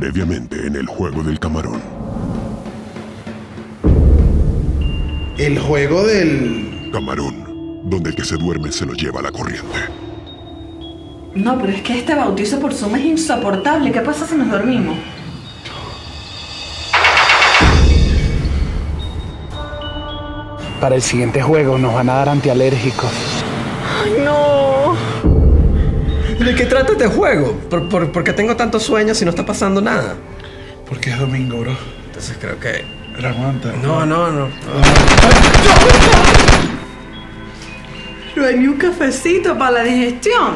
Previamente en el juego del camarón. El juego del... Camarón, donde el que se duerme se lo lleva la corriente. No, pero es que este bautizo por suma es insoportable. ¿Qué pasa si nos dormimos? Para el siguiente juego nos van a dar antialérgicos. ¿De qué trata de este juego? ¿Por, qué tengo tantos sueños y no está pasando nada? Porque es domingo, bro. Entonces creo que. aguanta. No, no, no. no. hay ni un cafecito para la digestión.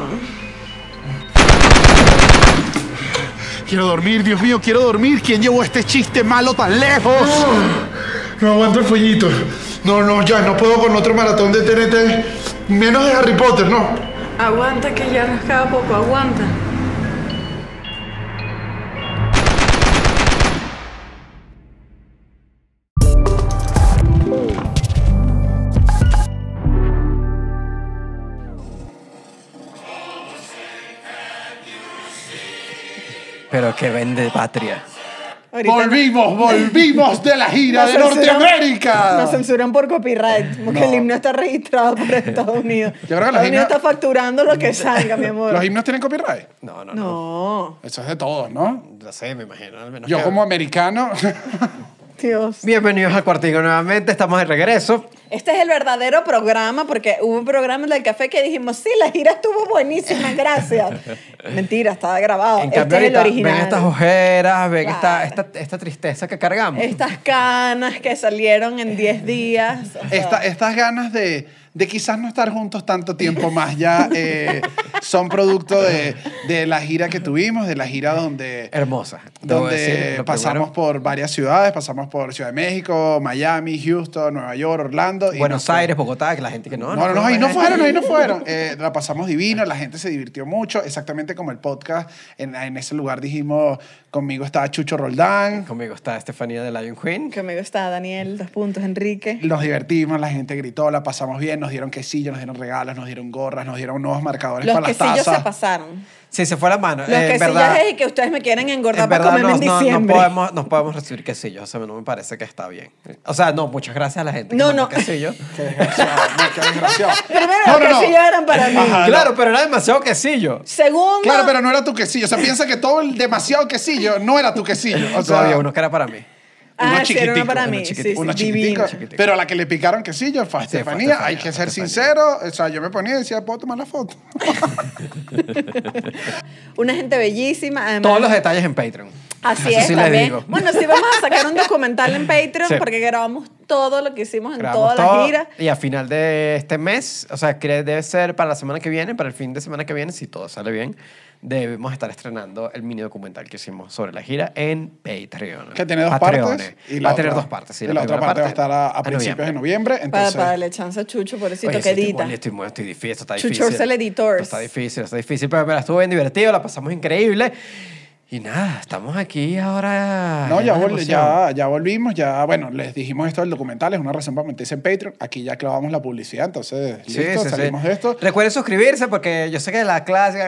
Quiero dormir, Dios mío, quiero dormir. ¿Quién llevó este chiste malo tan lejos? Ah. No, aguanto el follito. No, no, ya, no puedo con otro maratón de TNT. Menos de Harry Potter, no. Aguanta que ya nos poco, aguanta. Pero que vende patria volvimos, volvimos de la gira de Norteamérica. Nos censuran por copyright, porque el himno está registrado por Estados Unidos. Yo creo Estados Unidos está facturando lo que salga, mi amor. ¿Los himnos tienen copyright? No, no, no. Eso es de todos, ¿no? Ya sé, me imagino. Al menos Yo como americano... Dios. Bienvenidos al Cuartigo nuevamente, estamos de regreso. Este es el verdadero programa, porque hubo un programa en del café que dijimos, sí, la gira estuvo buenísima, gracias. Mentira, estaba grabado. este es el original. Ven estas ojeras, ven esta, esta, esta, tristeza que cargamos. Estas canas que salieron en 10 días. estas ganas de, quizás no estar juntos tanto tiempo más ya eh, son producto de, la gira que tuvimos, de la gira donde... Hermosa. Donde pasamos por varias ciudades, pasamos por Ciudad de México, Miami, Houston, Nueva York, Orlando Buenos Aires, Bogotá, que la gente que no. No, no, ahí no fueron, ahí no fueron. la pasamos divino, la gente se divirtió mucho, exactamente como el podcast. En, ese lugar dijimos, conmigo está Chucho Roldán. Conmigo está Estefanía de Lion Queen. Conmigo está Daniel, dos puntos, Enrique. Nos divertimos, la gente gritó, la pasamos bien, nos dieron quesillos, nos dieron regalos, nos dieron gorras, nos dieron nuevos marcadores para la tazas. Los quesillos se pasaron. Sí, se fue la mano. Los eh, quesillos es que ustedes me quieren engordar para comer en diciembre. No, no, podemos, no podemos recibir quesillos, o sea, no me parece que está bien. O sea, no, muchas gracias a la gente no, no. quesillos. qué desgraciado, Primero, los quesillos eran para mí. claro, pero era demasiado quesillo. Segundo. Claro, pero no era tu quesillo. O sea, piensa que todo el demasiado quesillo no era tu quesillo. O sea, Todavía uno que era para mí. Ah, sí, era una para mí. sí, Pero a la que le picaron que sí, yo, Estefanía. Hay que ser sincero. O sea, yo me ponía y decía, ¿puedo tomar la foto? una gente bellísima. Todos los detalles en Patreon. Así es, también. Bueno, sí vamos a sacar un documental en Patreon porque grabamos todo lo que hicimos en toda la gira. Y a final de este mes, o sea, debe ser para la semana que viene, para el fin de semana que viene, si todo sale bien, debemos estar estrenando el mini documental que hicimos sobre la gira en Patreon. Que tiene dos partes. va a tener dos partes. y la, otra parte, va a estar a, principios de noviembre. Entonces... Para, darle chance a Chucho, por eso que edita. Estoy, muy estoy, difícil, está difícil. el editor. Está difícil, está difícil, pero, pero estuvo bien divertido, la pasamos increíble. Y nada, estamos aquí ahora. No, ya, volvimos, ya, bueno, les dijimos esto del documental, es una razón para meterse en Patreon. Aquí ya clavamos la publicidad, entonces, listo, salimos de esto. Recuerden suscribirse porque yo sé que la clase,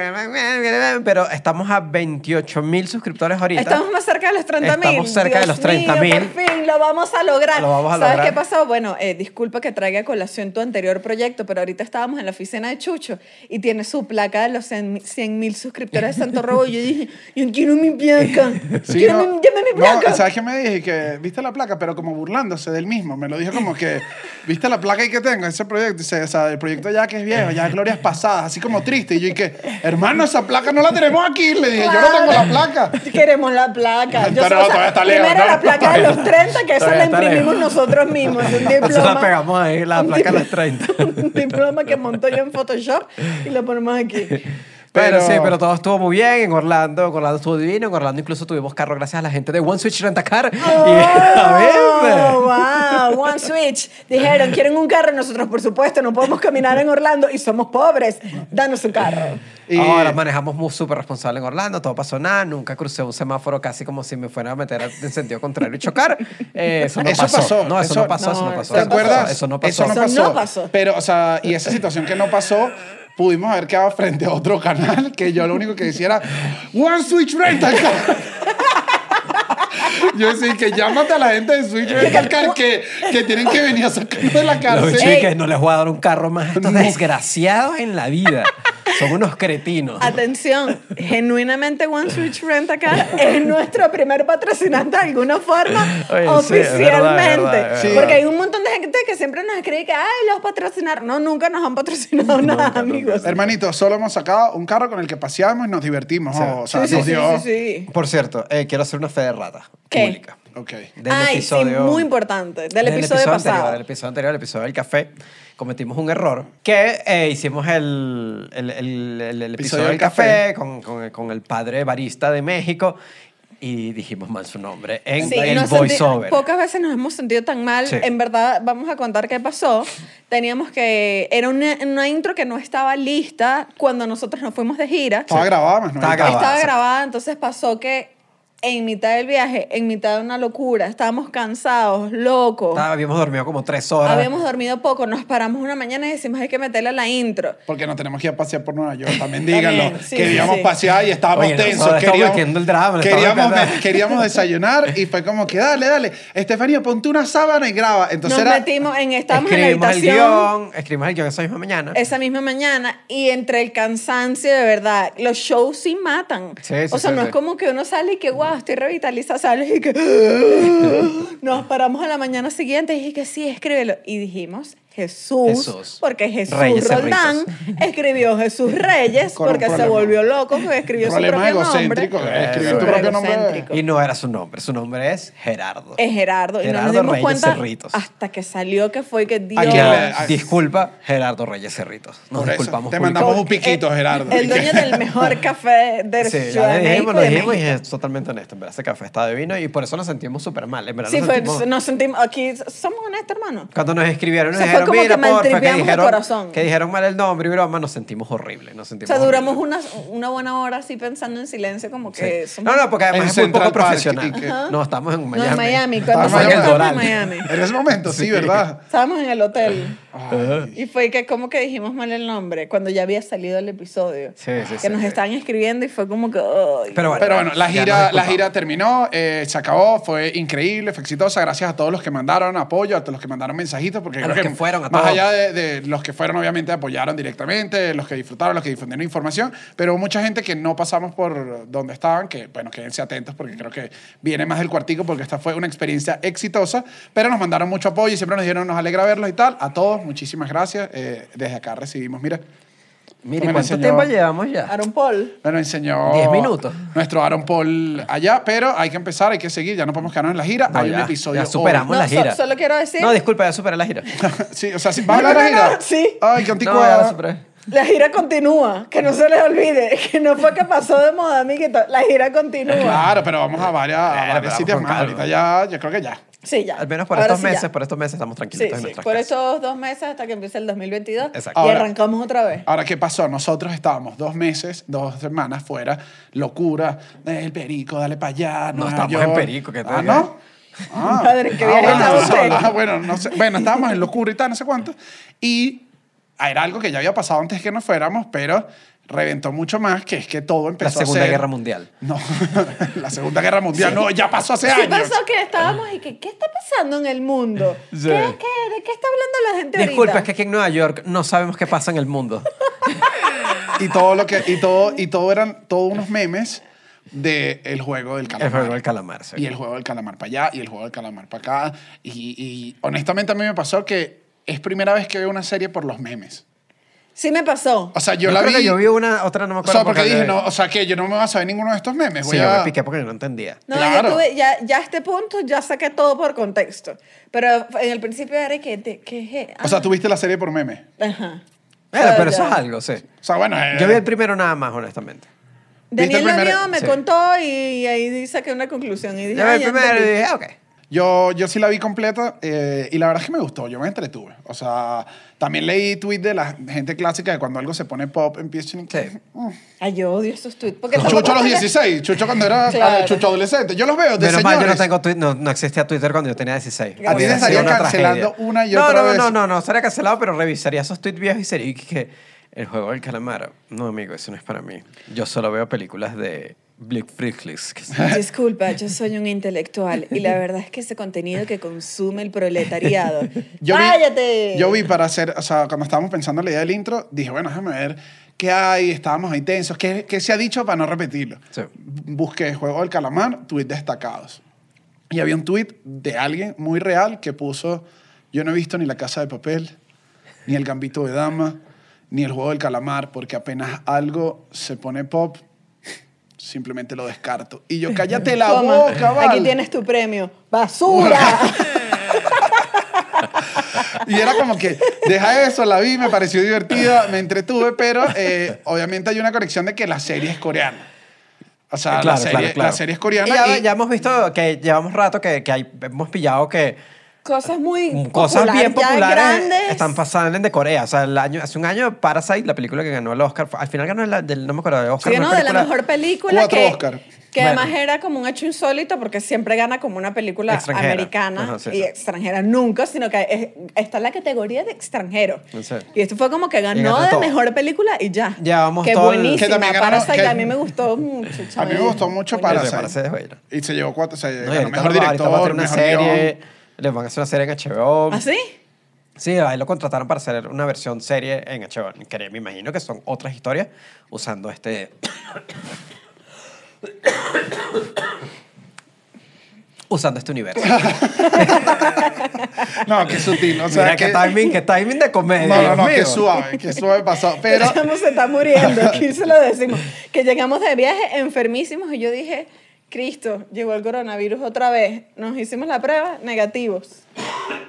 pero estamos a 28 mil suscriptores ahorita. Estamos más cerca de los 30 mil. Estamos cerca de los 30 mil. Por fin, lo vamos a lograr. ¿Sabes qué pasó? Bueno, eh, disculpa que traiga colación tu anterior proyecto, pero ahorita estábamos en la oficina de Chucho y tiene su placa de los 100 mil suscriptores de Santo Robo y yo dije, yo quiero mi placa. mi, ¿Sabes qué me dije? Que viste la placa, pero como burlándose del mismo. Me lo dijo como que, viste la placa y que tengo, ese proyecto. Dice, o sea, el proyecto ya que es viejo, ya glorias pasadas, así como triste. Y yo, dije que, hermano, esa placa no la tenemos aquí. Le dije, yo no tengo la placa. Queremos la placa. pero la placa de los 30, que esa la imprimimos nosotros mismos. Un diploma. la pegamos ahí, la placa de los 30. un diploma que montó yo en Photoshop y lo ponemos aquí. Pero, sí, pero todo estuvo muy bien en Orlando. En Orlando estuvo divino. En Orlando incluso tuvimos carro gracias a la gente de One Switch car Oh, ¡Wow! One Switch. Dijeron, quieren un carro. Nosotros, por supuesto, no podemos caminar en Orlando y somos pobres. Danos un carro. Y... Ahora manejamos muy súper responsable en Orlando. Todo pasó nada. Nunca crucé un semáforo casi como si me fuera a meter en sentido contrario y chocar. Eh, eso no pasó. No, eso, pasó. eso no pasó. ¿Te acuerdas? Eso no pasó. Eso no pasó. Pero, o sea, y esa situación que no pasó pudimos haber quedado frente a otro canal que yo lo único que decía era One Switch Rental Car. Yo decía que llámate a la gente de Switch Rental Car que, que tienen que venir a sacarnos de la cárcel. Los no les voy a dar un carro más a estos desgraciados en la vida. Son unos cretinos. Atención, genuinamente One Switch Rent acá es nuestro primer patrocinante de alguna forma, oficialmente. porque hay un montón de gente que siempre nos cree que, ay, los patrocinar No, nunca nos han patrocinado nada, amigos. Hermanito, solo hemos sacado un carro con el que paseamos y nos divertimos. Oh, o sea, sí, Por cierto, eh, quiero hacer una fe de rata ¿Qué? pública. Ok. Del episodio, muy importante. Del, episodio, pasado. Anterior, del episodio anterior, el episodio del café, cometimos un error que eh, hicimos el, el, episodio, del, café, con, con, el padre barista de México y dijimos mal su nombre en sí, el voiceover. Pocas veces nos hemos sentido tan mal. En verdad, vamos a contar qué pasó. Teníamos que. Era una, una intro que no estaba lista cuando nosotros nos fuimos de gira. Estaba grabada, no grabada. Estaba grabada, entonces pasó que en mitad del viaje, en mitad de una locura, estábamos cansados, locos. habíamos dormido como tres horas. Habíamos dormido poco, nos paramos una mañana y decimos hay que meterle a la intro. Porque no tenemos que ir a pasear por Nueva York, también díganlo. queríamos pasear y estábamos tensos. queríamos, queríamos, desayunar y fue como que dale, dale. Estefanía, ponte una sábana y graba. Entonces nos metimos en, estábamos en la habitación. escribimos el guión esa misma mañana. Esa misma mañana y entre el cansancio, de verdad, los shows sí matan. o sea, no es como que uno sale y que estoy revitalizada, ¿sabes? Y que, ah". nos paramos a la mañana siguiente y dije que sí, escríbelo. Y dijimos, Jesús, porque Jesús Roldán escribió Jesús Reyes porque se volvió loco porque escribió eh, su propio nombre. propio nombre. Y no era su nombre, su nombre es Gerardo. Es Gerardo. y nos dimos Reyes cuenta Cerritos. hasta que salió que fue que Dios... disculpa, Gerardo Reyes Cerritos. Nos disculpamos. Te mandamos un piquito, eh, Gerardo. El, dueño del mejor café de la Ciudad de México. dijimos y es totalmente honesto. ese café está divino y por eso nos sentimos súper mal. En verdad, nos, sentimos... Aquí somos honestos, hermano. Cuando nos escribieron, como que porfa, dijeron, el corazón. Que dijeron mal el nombre y broma, nos sentimos horrible, Nos sentimos o sea, duramos una, buena hora así pensando en silencio, como que. No, no, porque además es un poco profesional. No, estamos en Miami. No, en Miami. Cuando en, Miami. En ese momento, sí, sí ¿verdad? Estábamos en el hotel. Y fue que como que dijimos mal el nombre cuando ya había salido el episodio. que nos estaban escribiendo y fue como que... pero, bueno, la gira, la gira terminó, eh, se acabó, fue increíble, fue exitosa. Gracias a todos los que mandaron apoyo, a todos los que mandaron mensajitos. Porque que, fueron, Más allá de, los que fueron, obviamente apoyaron directamente, los que disfrutaron, los que difundieron información. Pero mucha gente que no pasamos por donde estaban, que bueno, quédense atentos porque creo que viene más del cuartico porque esta fue una experiencia exitosa. Pero nos mandaron mucho apoyo y siempre nos dijeron, nos alegra verlos y tal. A todos muchísimas gracias. Eh, desde acá recibimos, mira. Mire, ¿cuánto tiempo llevamos ya? Aaron Paul. Bueno, enseñó. 10 minutos. Nuestro Aaron Paul allá, pero hay que empezar, hay que seguir, ya no podemos quedarnos en la gira. hay un episodio. Ya superamos la gira. solo quiero decir. No, disculpa, ya superé la gira. sí, o sea, ¿sí ¿vas a la gira? sí. Ay, qué anticuada. La gira continúa, que no se les olvide, que no fue que pasó de moda, amiguito. La gira continúa. Claro, pero vamos a a varios sitios más. Ahorita ya, yo creo que ya. Sí, ya. Al menos por estos meses, por estos meses estamos tranquilos. Sí, Por esos dos meses hasta que empiece el 2022 Exacto. y arrancamos otra vez. Ahora, ¿qué pasó? Nosotros estábamos dos meses, dos semanas fuera, locura, el perico, dale para allá. No, estamos en perico, ah, ah. ¿qué tal? Ah, ¿no? Madre, que bien bueno, no sé. bueno, estábamos en locura y tal, no sé cuánto. Y era algo que ya había pasado antes que nos fuéramos, pero reventó mucho más, que es que todo empezó a La Segunda Guerra Mundial. No, la Segunda Guerra Mundial, no, ya pasó hace sí años. pasó que estábamos y que, ¿qué está pasando en el mundo? ¿Qué, de qué está hablando la gente Disculpa, es que aquí en Nueva York no sabemos qué pasa en el mundo. y todo lo que, y todo, y todo eran todos unos memes de el juego del calamar. El juego del calamar, sí. Y el juego del calamar para allá, y el juego del calamar para acá. y honestamente a mí me pasó que es primera vez que veo una serie por los memes. Sí me pasó. O sea, yo, la vi. creo que yo vi una, otra no me acuerdo o sea, porque dije, no, o sea, que yo no me voy a saber ninguno de estos memes. güey Sí, yo me piqué porque no entendía. No, Claro. yo tuve, ya, ya a este punto ya saqué todo por contexto. Pero en el principio era que, de- que O sea, ah. tuviste la serie por memes. Ajá. pero eso es algo, sí. O sea, bueno. Eh. Yo vi el primero nada más, honestamente. ¿Viste Daniel vio, me contó y, ahí saqué una conclusión. Y dije, Yo vi el primero y dije, ah, ok. Yo, yo sí la vi completa eh, y la verdad es que me gustó, yo me entretuve. O sea, también leí tweets de la gente clásica de cuando algo se pone pop empieza mm. a... Ay, yo odio esos tweets. Chucho a los 16, Chucho cuando era eh, Chucho adolescente. Yo los veo de Menos mal, yo no tengo Twitter, no, no, existía Twitter cuando yo tenía 16. A ti te estaría cancelando una y otra no, vez. No, no, no, no, estaría cancelado, pero revisaría esos tweets viejos y sería que el juego del calamar. No, amigo, eso no es para mí. Yo solo veo películas de Disculpa, yo soy un intelectual y la verdad es que ese contenido que consume el proletariado. yo Yo vi para hacer, o sea, cuando estábamos pensando la idea del intro, dije, bueno, déjame ver qué hay, estábamos ahí tensos, qué, qué se ha dicho para no repetirlo. Busqué Juego del Calamar, tweets destacados. Y había un tweet de alguien muy real que puso, yo no he visto ni La Casa de Papel, ni El Gambito de Dama, ni El Juego del Calamar, porque apenas algo se pone pop, simplemente lo descarto. Y yo, cállate la boca, Aquí tienes tu premio. ¡Basura! y era como que, deja eso, la vi, me pareció divertida, me entretuve, pero eh, obviamente hay una conexión de que la serie es coreana. O sea, la, serie, es coreana. ya, hemos visto que llevamos rato que, hay, hemos pillado que cosas muy mm, cosas bien populares están pasando de Corea o sea el año hace un año Parasite la película que ganó el Oscar al final ganó el del no me acuerdo de Oscar sí, no, de la mejor película que, Oscar que además era como un hecho insólito porque siempre gana como una película americana y extranjera nunca sino que está en la categoría de extranjero y esto fue como que ganó, de mejor película y ya ya vamos que todo buenísima también ganó, Parasite a mí me gustó mucho a mí me gustó mucho Parasite, y se llevó cuatro o sea, mejor director mejor serie les van a hacer una serie en HBO. ¿Ah, sí? Sí, ahí lo contrataron para hacer una versión serie en HBO. me imagino que son otras historias usando este. usando este universo. no, qué sutil. O sea, Mira, que... qué timing, qué timing de comedia. No, no, no, qué suave, qué suave pasó. Pero... se está muriendo, aquí se lo decimos. Que llegamos de viaje enfermísimos y yo dije Cristo, llegó el coronavirus otra vez. Nos hicimos la prueba, negativos.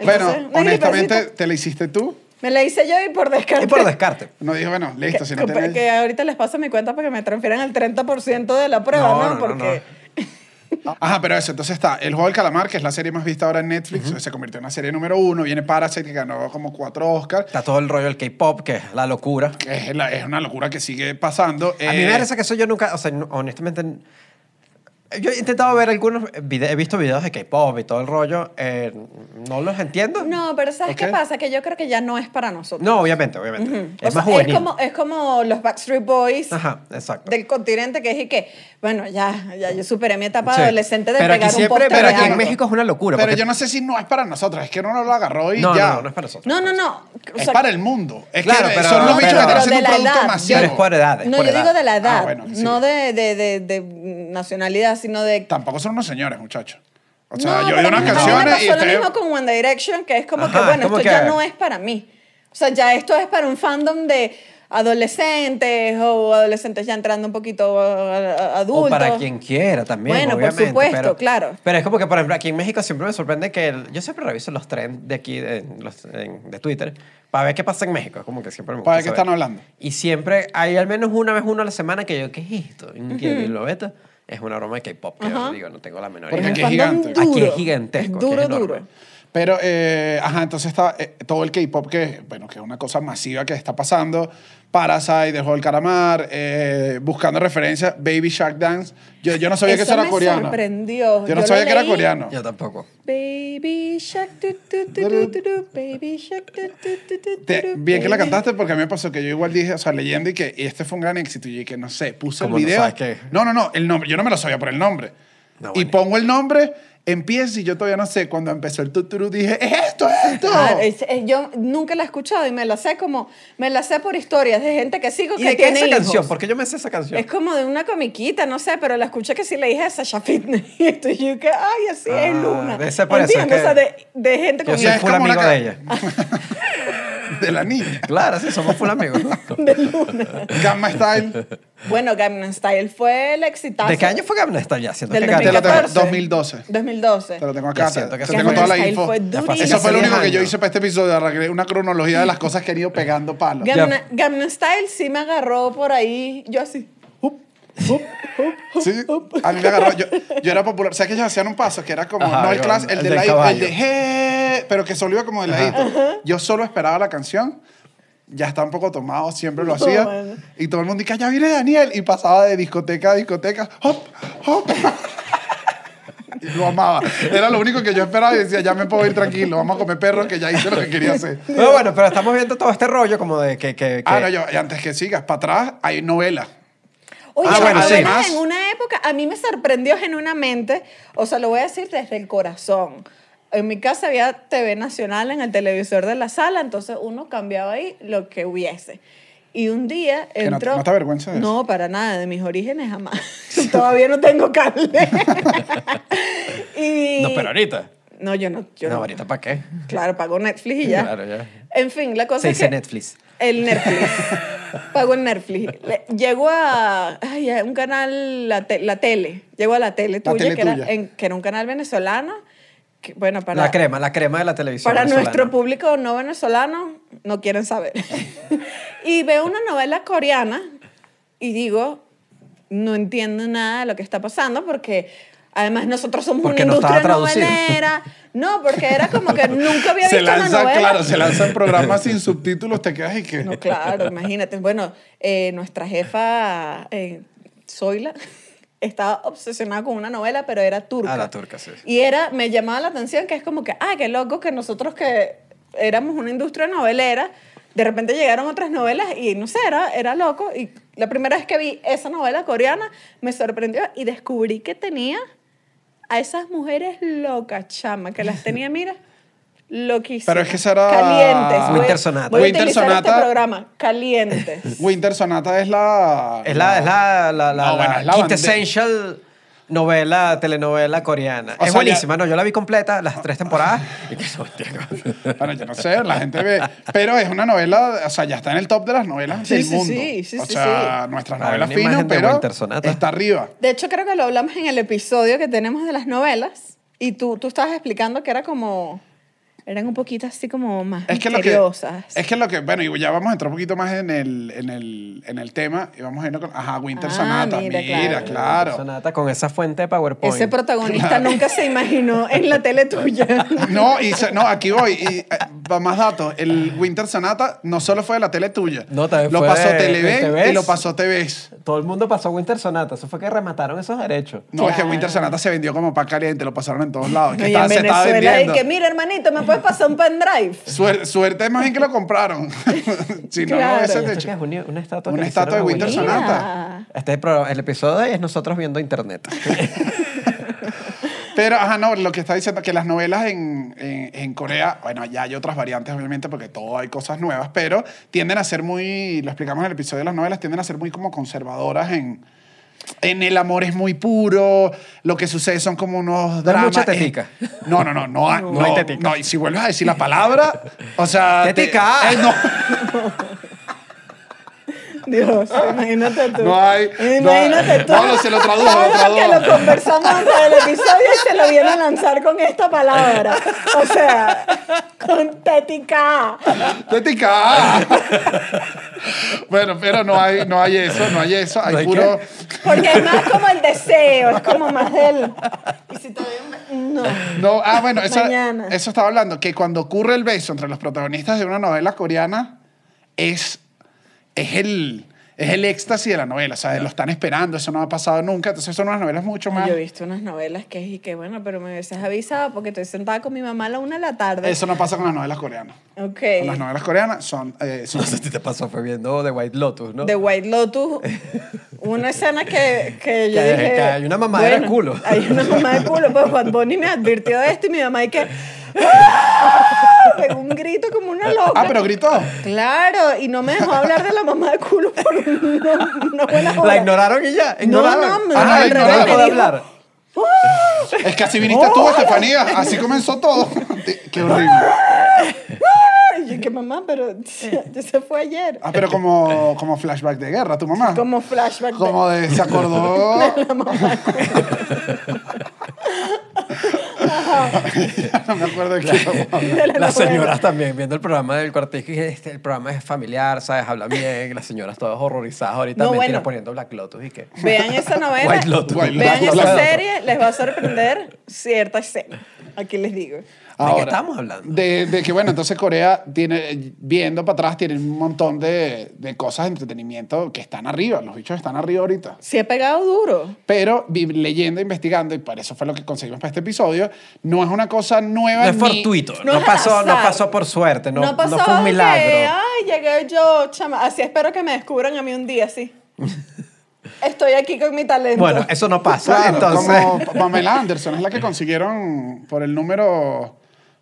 bueno, honestamente, ¿te la hiciste tú? Me la hice yo y por descarte. Y por descarte. No dijo, bueno, listo, que, si no que, ahorita les paso mi cuenta para que me transfieran el 30% de la prueba, ¿no? Porque... Ajá, pero eso, entonces está El Juego del Calamar, que es la serie más vista ahora en Netflix, se convirtió en la serie número uno, viene Parasite, que ganó como cuatro Oscars. Está todo el rollo del K-Pop, que es la locura. es, es, una locura que sigue pasando. A mí me parece eh, que eso yo nunca, o sea, honestamente, yo he intentado ver algunos, he visto videos de K-pop y todo el rollo, eh, no los entiendo. No, pero ¿sabes qué pasa? Que yo creo que ya no es para nosotros. No, obviamente, obviamente. Es más juvenil. como, es como los Backstreet Boys Ajá, exacto. del continente que es y que, bueno, ya, ya yo superé mi etapa adolescente de Pero pegar un póster pero aquí en México es una locura. Pero yo no sé si no es para nosotros, es que uno no lo agarró y ya. no, no, no es para nosotros. No, no, pues. no. Es para el mundo. Es Claro, pero- son los bichos que de la edad. No, yo digo de la ah, edad, no de nacionalidad, sino de... Tampoco son unos señores, muchachos. O sea, yo oí unas canciones pasó y... Lo mismo con One Direction, que es como que, bueno, esto ya no es para mí. O sea, ya esto es para un fandom de adolescentes o adolescentes ya entrando un poquito adultos. O para quien quiera también, bueno, obviamente. por supuesto, claro. Pero es como que, por ejemplo, aquí en México siempre me sorprende que... yo siempre reviso los trends de aquí, de, de Twitter, para ver qué pasa en México. Como que siempre me gusta Para qué están hablando. Y siempre hay al menos una vez uno a la semana que yo, ¿qué es esto? y ¿Lo veto es un aroma de K-pop, que digo, no tengo la menor idea. aquí es gigante. aquí es gigantesco. Duro, duro. Pero, eh, ajá, entonces está eh, todo el K-pop, que, bueno, que es una cosa masiva que está pasando. Parasite, dejó el Caramar, eh, buscando referencias, Baby Shark Dance. Yo, yo no sabía que eso era me sorprendió. Yo no sabía que era coreano. Yo tampoco. Baby Shark, Baby Shark, bien que la cantaste porque a mí me pasó que yo igual dije, o sea, leyendo y que este fue un gran éxito y que no sé, puse el no video. no, no, no, el nombre, yo no me lo sabía por el nombre. y pongo el nombre empieza y yo todavía no sé, cuando empezó el tuturú dije, ¡es esto, es esto! Ah, eh, yo nunca la he escuchado y me la sé como, me la sé por historias de gente que sigo ¿Y que tiene esa canción? ¿Por qué yo me sé esa canción? Es como de una comiquita, no sé, pero la escuché que sí le dije a Sasha Fitness y estoy yo que, ¡ay, así es ah, Luna! Ese por que de, gente yo soy full amigo de ella. de la niña. Claro, sí, somos full amigos. de Luna. Gamma Style. Bueno, Gamma Style fue el exitazo. ¿De qué año fue Gamma Style ya? Siento Del que lo tengo- 2012. 2012. Te lo tengo acá. siento que tengo toda la info. Eso fue lo único que yo hice para este episodio. arreglé Una cronología de las cosas que han ido pegando palos. Gamma Style sí me agarró por ahí, yo así. Sí, a mí me agarró. Yo, era popular. ¿Sabes que ellos hacían un paso? Que era como, no el el, de del el de pero que solo iba como de ladito. Yo solo esperaba la canción. Ya está un poco tomado, siempre lo hacía. Y todo el mundo dice, ah, ya viene Daniel. Y pasaba de discoteca a discoteca. Hop, hop. Y lo amaba. Era lo único que yo esperaba y decía, ya me puedo ir tranquilo, vamos a comer perro, que ya hice lo que quería hacer. bueno, pero estamos viendo todo este rollo como de que... que, Ah, no, yo, antes que sigas, para atrás hay novela. Oye, Ah, bueno, sí. en una época, a mí me sorprendió genuinamente, o sea, lo voy a decir desde el corazón en mi casa había TV Nacional en el televisor de la sala, entonces uno cambiaba ahí lo que hubiese. Y un día entró... No, te eso? No, para nada, de mis orígenes jamás. Todavía no tengo cable. y... No, pero ahorita. No, yo no. no, ahorita para qué. Claro, pago Netflix y ya. Claro, ya. En fin, la cosa Se dice es Netflix. El Netflix. pago el Netflix. Llego a, ay, un canal, la, la, tele. Llego a la tele tuya, que, Era, que era un canal venezolano bueno, para... La crema, la crema de la televisión. Para nuestro público no venezolano, no quieren saber. y veo una novela coreana y digo, no entiendo nada de lo que está pasando porque Además, nosotros somos porque una no industria novelera. No, porque era como que nunca había se visto una novela. Claro, se lanzan programas sin subtítulos, te quedas y que... No, claro, imagínate. Bueno, eh, nuestra jefa eh, estaba obsesionada con una novela, pero era turca. Ah, la turca, sí. Y era, me llamaba la atención que es como que, ah, qué loco que nosotros que éramos una industria novelera, de repente llegaron otras novelas y no sé, era, era loco. Y la primera vez que vi esa novela coreana me sorprendió y descubrí que tenía a esas mujeres locas, chama, que las tenía, mira. Lo quise. Pero es que será... Calientes. Winter Sonata. Voy a Winter utilizar este Sonata. este programa. Calientes. Winter Sonata es la... Es la, es la, la, la, la quintessential novela, telenovela coreana. es buenísima, ¿no? Yo la vi completa, las tres temporadas. bueno, yo no sé, la gente ve. Pero es una novela, o sea, ya está en el top de las novelas del mundo. Sí, sí, sí. O sea, nuestras novelas finas, pero está arriba. De hecho, creo que lo hablamos en el episodio que tenemos de las novelas. Y tú, tú estabas explicando que era como eran un poquito así como más es que Lo que, es que lo que, bueno, y ya vamos a entrar un poquito más en el, en el, en el tema y vamos a irnos con, ajá, Winter ah, Sonata, mira, claro. Sonata con esa fuente de PowerPoint. Ese protagonista nunca se imaginó en la tele tuya. no, no, aquí voy, y, eh, más datos, el Winter Sonata no solo fue de la tele tuya, no, también lo fue pasó de, TV y lo pasó TV. Todo el mundo pasó Winter Sonata, eso fue que remataron esos derechos. No, es que Winter Sonata se vendió como pan caliente, lo pasaron en todos lados. que y estaba, en Venezuela, se que mira hermanito, me puedes pasó un pendrive. suerte más bien que lo compraron. un, una estatua, de Winter Sonata. Este es el, el episodio es nosotros viendo internet. Pero, ajá, no, lo que está diciendo que las novelas en, en, Corea, bueno, ya hay otras variantes, obviamente, porque todo hay cosas nuevas, pero tienden a ser muy, lo explicamos en el episodio de las novelas, tienden a ser muy como conservadoras en, en el amor es muy puro, lo que sucede son como unos dramas. Eh, no mucha no, no, no, no, hay tética. no, y si vuelves a decir la palabra, o sea, Tética. no. Dios, imagínate tú. No hay. Imagínate tú. No, se lo tradujo, lo tradujo. que lo conversamos antes del episodio y se lo viene a lanzar con esta palabra. O sea, con tética. Tética. Bueno, pero no hay, no hay eso, no hay eso, hay, puro... Porque es más como el deseo, es como más el... Y si todavía... No. no ah, bueno, eso, eso estaba hablando, que cuando ocurre el beso entre los protagonistas de una novela coreana, es, es el es el éxtasis de la novela, o sea, lo están esperando, eso no ha pasado nunca, entonces son unas novelas mucho más... Yo he visto unas novelas que es y que, bueno, pero me hubieses avisado porque estoy sentada con mi mamá a la una de la tarde. Eso no pasa con las novelas coreanas. Ok. las novelas coreanas eh, son... No sé si te pasó, fue viendo The White Lotus, ¿no? The White Lotus, una escena que, que yo hay una mamá de culo. Hay una mamá de culo, pues Juan Bonnie me advirtió de esto y mi mamá hay que Pegó un grito como una loca. Ah, pero gritó. Claro, y no me dejó hablar de la mamá de culo por una, buena hora. ¿La ignoraron y ya? ¿Ignoraron? No, no, me, ah, hablar. Es que así viniste tú, Estefanía. Así comenzó todo. Qué horrible. y que mamá, pero se fue ayer. Ah, pero como, como flashback de guerra, tu mamá. Como flashback. Como de, se acordó. De la mamá. La, las señoras también, viendo el programa del cuartico, este, el programa es familiar, ¿sabes? Habla bien, las señoras todas horrorizadas ahorita, no, poniendo Black Lotus y qué. Vean esa novela, vean esa serie, les va a sorprender cierta escena. Aquí les digo. ¿De qué estamos hablando? De, que, bueno, entonces Corea tiene, viendo para atrás, tiene un montón de, de, cosas de entretenimiento que están arriba, los bichos están arriba ahorita. Sí ha pegado duro. Pero leyendo, investigando, y para eso fue lo que conseguimos para este episodio, no es una cosa nueva. es fortuito, no, es pasó, no, pasó, por suerte, no, no pasó fue un milagro. Que, ay, llegué yo, chama, así espero que me descubran a mí un día sí. Estoy aquí con mi talento. Bueno, eso no pasa. entonces... Como Pamela Anderson es la que consiguieron por el número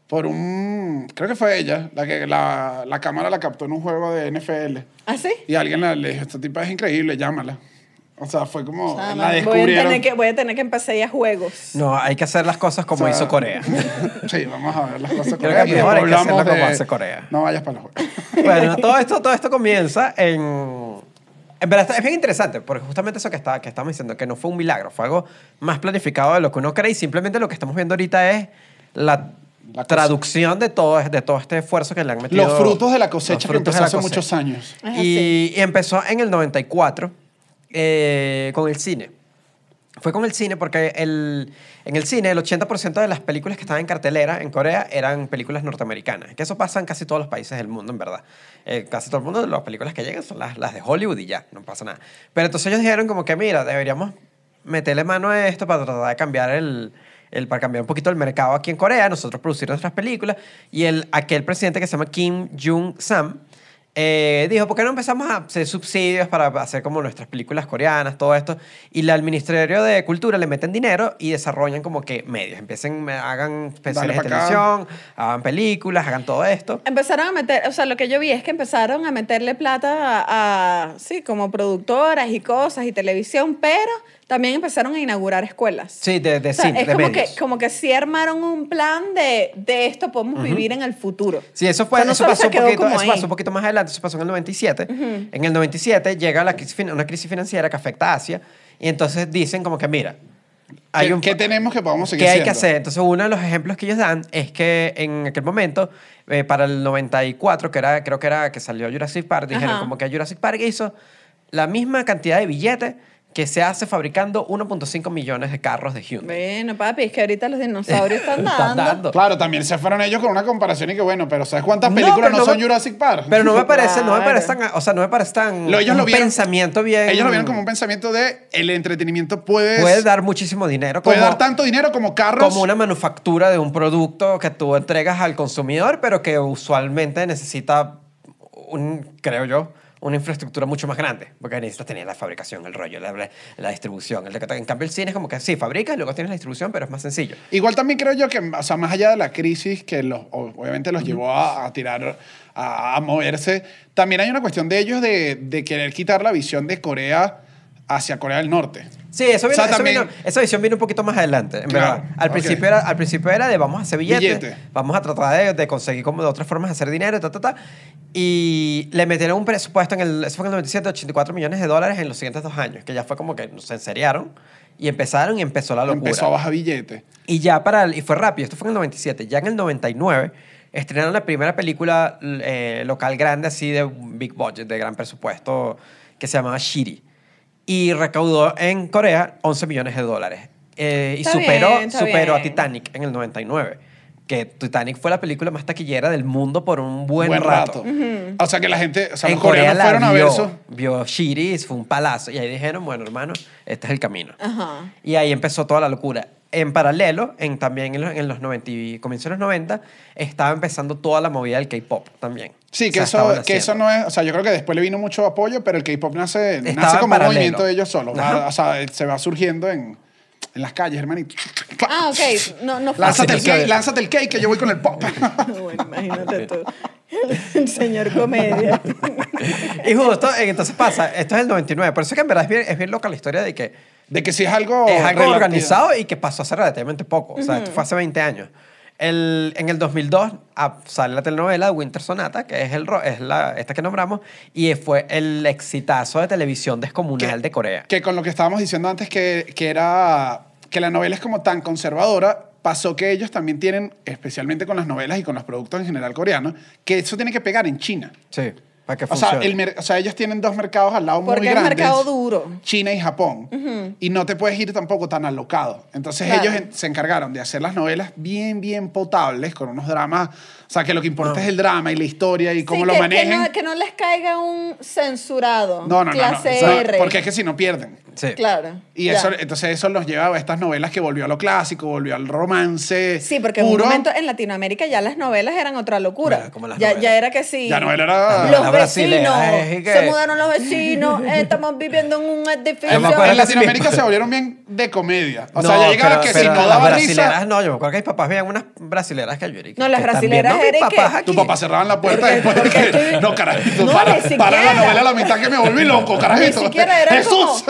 por un, creo que fue ella, la que la, cámara la captó en un juego de NFL. ¿Ah, sí? Y alguien le dijo, esta tipa es increíble, llámala. O sea, fue como la descubrieron. Voy a tener que, voy a tener que empezar ya juegos. No, hay que hacer las cosas como hizo Corea. sí, vamos a ver las cosas Corea. Creo que mejor hay que como hace Corea. No vayas para los juegos. bueno, todo esto, todo esto comienza en... En verdad es bien interesante, porque justamente eso que, está, que estamos diciendo, que no fue un milagro, fue algo más planificado de lo que uno cree y simplemente lo que estamos viendo ahorita es la la traducción de todo, de todo este esfuerzo que le han metido. Los frutos de la cosecha que empezó hace muchos años. Y, empezó en el 94 eh, con el cine. Fue con el cine porque el, en el cine el 80% de las películas que estaban en cartelera en Corea eran películas norteamericanas. Que eso pasa en casi todos los países del mundo, en verdad. Eh, casi todo el mundo, las películas que llegan son las, las de Hollywood y ya, no pasa nada. Pero entonces ellos dijeron como que, mira, deberíamos meterle mano a esto para tratar de cambiar el, el, para cambiar un poquito el mercado aquí en Corea, nosotros producir nuestras películas. Y el, aquel presidente que se llama Kim Jong-sam eh, dijo, ¿por qué no empezamos a hacer subsidios para hacer como nuestras películas coreanas, todo esto? Y la, al Ministerio de Cultura le meten dinero y desarrollan como que medios. Empiecen, hagan especiales de televisión, hagan películas, hagan todo esto. Empezaron a meter, o sea, lo que yo vi es que empezaron a meterle plata a sí, como productoras y cosas y televisión, pero también empezaron a inaugurar escuelas. Sí, de, de, de como, que, como que sí armaron un plan de, de esto podemos vivir en el futuro. Sí, eso, fue, no eso, pasó, pasó un poquito más adelante, eso pasó en el 97. En el 97 llega la crisis, una crisis financiera que afecta a Asia y entonces dicen como que mira, hay un, ¿Qué, tenemos que podamos seguir ¿Qué hay que hacer? Entonces, uno de los ejemplos que ellos dan es que en aquel momento, eh, para el 94, que era, creo que era que salió Jurassic Park, dijeron como que Jurassic Park hizo la misma cantidad de billetes que se hace fabricando 1.5 millones de carros de Hyundai. Bueno, papi, es que ahorita los dinosaurios están dando. Claro, también se fueron ellos con una comparación y que bueno, pero ¿sabes cuántas películas no, son Jurassic Park? Pero no me parece, no me tan, o sea, no me parece ellos lo vieron, pensamiento bien. Ellos lo vieron como un pensamiento de el entretenimiento puede puede dar muchísimo dinero, puede dar tanto dinero como carros, como una manufactura de un producto que tú entregas al consumidor, pero que usualmente necesita un creo yo una infraestructura mucho más grande, porque necesitas tener la fabricación, el rollo, la, distribución. El, en cambio, el cine es como que sí, y luego tienes la distribución, pero es más sencillo. Igual también creo yo que, o más allá de la crisis que obviamente los llevó a, tirar, a, moverse, también hay una cuestión de ellos de querer quitar la visión de Corea hacia Corea del Norte. Sí, esa visión vino un poquito más adelante, verdad. Al, principio era, al principio era de vamos a hacer billetes, vamos a tratar de, conseguir como de otras formas hacer dinero, ta, ta, ta. Y le metieron un presupuesto en el, eso fue en el 97, 84 millones de dólares en los siguientes dos años, que ya fue como que se enseriaron y empezaron y empezó la locura. Empezó a bajar billetes. Y ya para, y fue rápido, esto fue en el 97, ya en el 99 estrenaron la primera película eh, local grande así de big budget, de gran presupuesto, que se llamaba Shiri y recaudó en Corea 11 millones de dólares. Eh, y superó, superó a Titanic en el 99. Que Titanic fue la película más taquillera del mundo por un buen, rato. O sea que la gente, o los Corea coreanos fueron vio, a ver eso. Vio Shiris, fue un palazo. Y ahí dijeron, bueno, hermano, este es el camino. Y ahí empezó toda la locura en paralelo, también en los, 90 y comienzos de los 90, estaba empezando toda la movida del K-pop también. Sí, que, eso, que eso no es. O sea, yo creo que después le vino mucho apoyo, pero el K-pop nace, nace como un movimiento de ellos solos. o sea, se va surgiendo en, en las calles, hermanito. Ah, ok. No, lánzate, el cake, lánzate el que yo voy con el pop. bueno, imagínate tú. El señor comedia. y justo, entonces pasa, esto es el 99. Por eso es que en verdad es bien loca la historia de que de que si es algo. Es algo organizado y que pasó hace relativamente poco. O sea, esto fue hace 20 años. El, en el 2002 ah, sale la telenovela Winter Sonata, que es, el, es la, esta que nombramos, y fue el exitazo de televisión descomunal de Corea. Que con lo que estábamos diciendo antes, que, que, era que la novela es como tan conservadora, pasó que ellos también tienen, especialmente con las novelas y con los productos en general coreanos, que eso tiene que pegar en China. Sí o Sea, sea, ellos tienen dos mercados al lado muy grandes. Porque es mercado duro. China y Japón. Y no te puedes ir tampoco tan alocado. Entonces ellos se encargaron de hacer las novelas bien, bien potables, con unos dramas o sea, que lo que importa es el drama y la historia y cómo lo manejan. manejen. Que no, que no, les caiga un censurado. No, no, clase no, R. Porque es que si no pierden. Sí. Claro. Y eso, entonces eso los lleva a estas novelas que volvió a lo clásico, volvió al romance. Sí, porque en un momento en Latinoamérica ya las novelas eran otra locura. ya, era que sí. La novela era. Los vecinos. Eh, se mudaron los vecinos. estamos viviendo en un edificio. En Latinoamérica se volvieron bien de comedia. O sea, ya llegaba que si no daba brasileras, No, yo me acuerdo que mis papás veían unas brasileras que yo No, las brasileras tu papá cerraban la puerta después de que... No, carajito, para, la novela a la mitad que me volví loco, carajito. Jesús,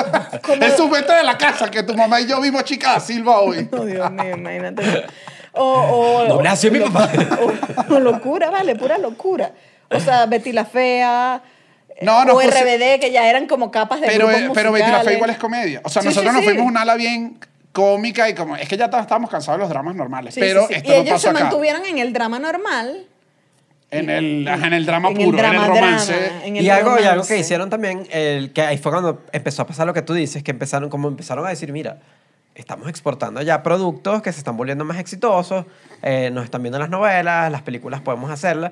Jesús, vete de la casa que tu mamá y yo vimos chicas Silva hoy. No, oh, Dios mío, imagínate. O, no, nació mi papá. locura, vale, pura locura. O sea, Betty la Fea... No, eh, no, o RBD, que ya eran como capas de pero, grupos eh, Pero Betty la Fea igual es comedia. O sea, nosotros nos fuimos un ala bien cómica y como es que ya estamos cansados de los dramas normales, pero y ellos se mantuvieron en el drama normal. En el, en el drama puro, en el romance. y, algo, algo que hicieron también, el, que ahí fue cuando empezó a pasar lo que tú dices, que empezaron, como empezaron a decir, mira, estamos exportando ya productos que se están volviendo más exitosos, eh, nos están viendo las novelas, las películas podemos hacerlas.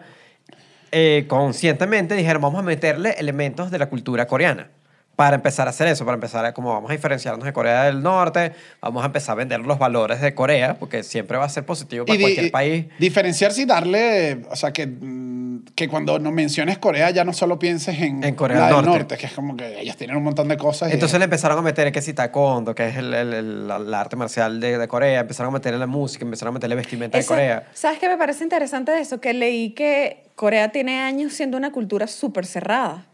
Eh, conscientemente dijeron, vamos a meterle elementos de la cultura coreana para empezar a hacer eso, para empezar a, como vamos a diferenciarnos de Corea del Norte, vamos a empezar a vender los valores de Corea, porque siempre va a ser positivo para cualquier y, país. Diferenciarse y darle, o sea, que, mm, que cuando no menciones Corea ya no solo pienses en, Corea del norte. que es como que ellas tienen un montón de cosas. Entonces le empezaron a meter que si Itacondo, que es el, arte marcial de, Corea, empezaron a meterle la música, empezaron a meterle vestimenta de Corea. ¿Sabes qué me parece interesante de eso? Que leí que Corea tiene años siendo una cultura súper cerrada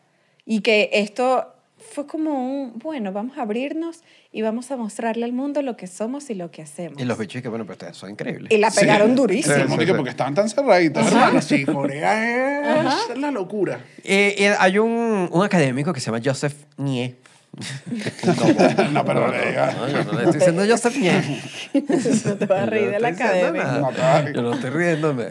y que esto fue como un, bueno, vamos a abrirnos y vamos a mostrarle al mundo lo que somos y lo que hacemos. Y los bichos que, bueno, pero pues, ustedes son increíbles. Y la pegaron durísimo. porque estaban tan cerraditos. sí, Corea es la locura. Eh, eh, hay un, un, académico que se llama Joseph Nie, no, no, pero no, no, le estoy diciendo yo estoy bien. No te vas a reír de la cadena. yo no estoy riéndome.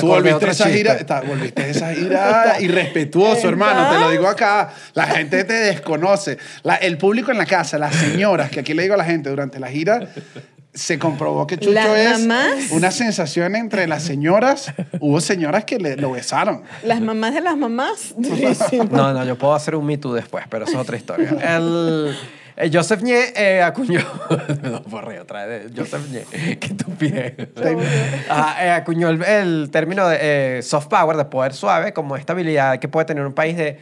tú, volviste, a gira, está, volviste esa gira irrespetuoso, hermano. Te lo digo acá. La gente te desconoce. La, el público en la casa, las señoras, que aquí le digo a la gente durante la gira, se comprobó que Chucho es una sensación entre las señoras. Hubo señoras que le, lo besaron. Las mamás de las mamás. No, no, yo puedo hacer un mito después, pero eso es otra historia. El, eh, Joseph Nye eh, acuñó. no, borré otra vez. Joseph Nye, qué estupidez. Ah, eh, acuñó el, término de soft power, de poder suave, como esta habilidad que puede tener un país de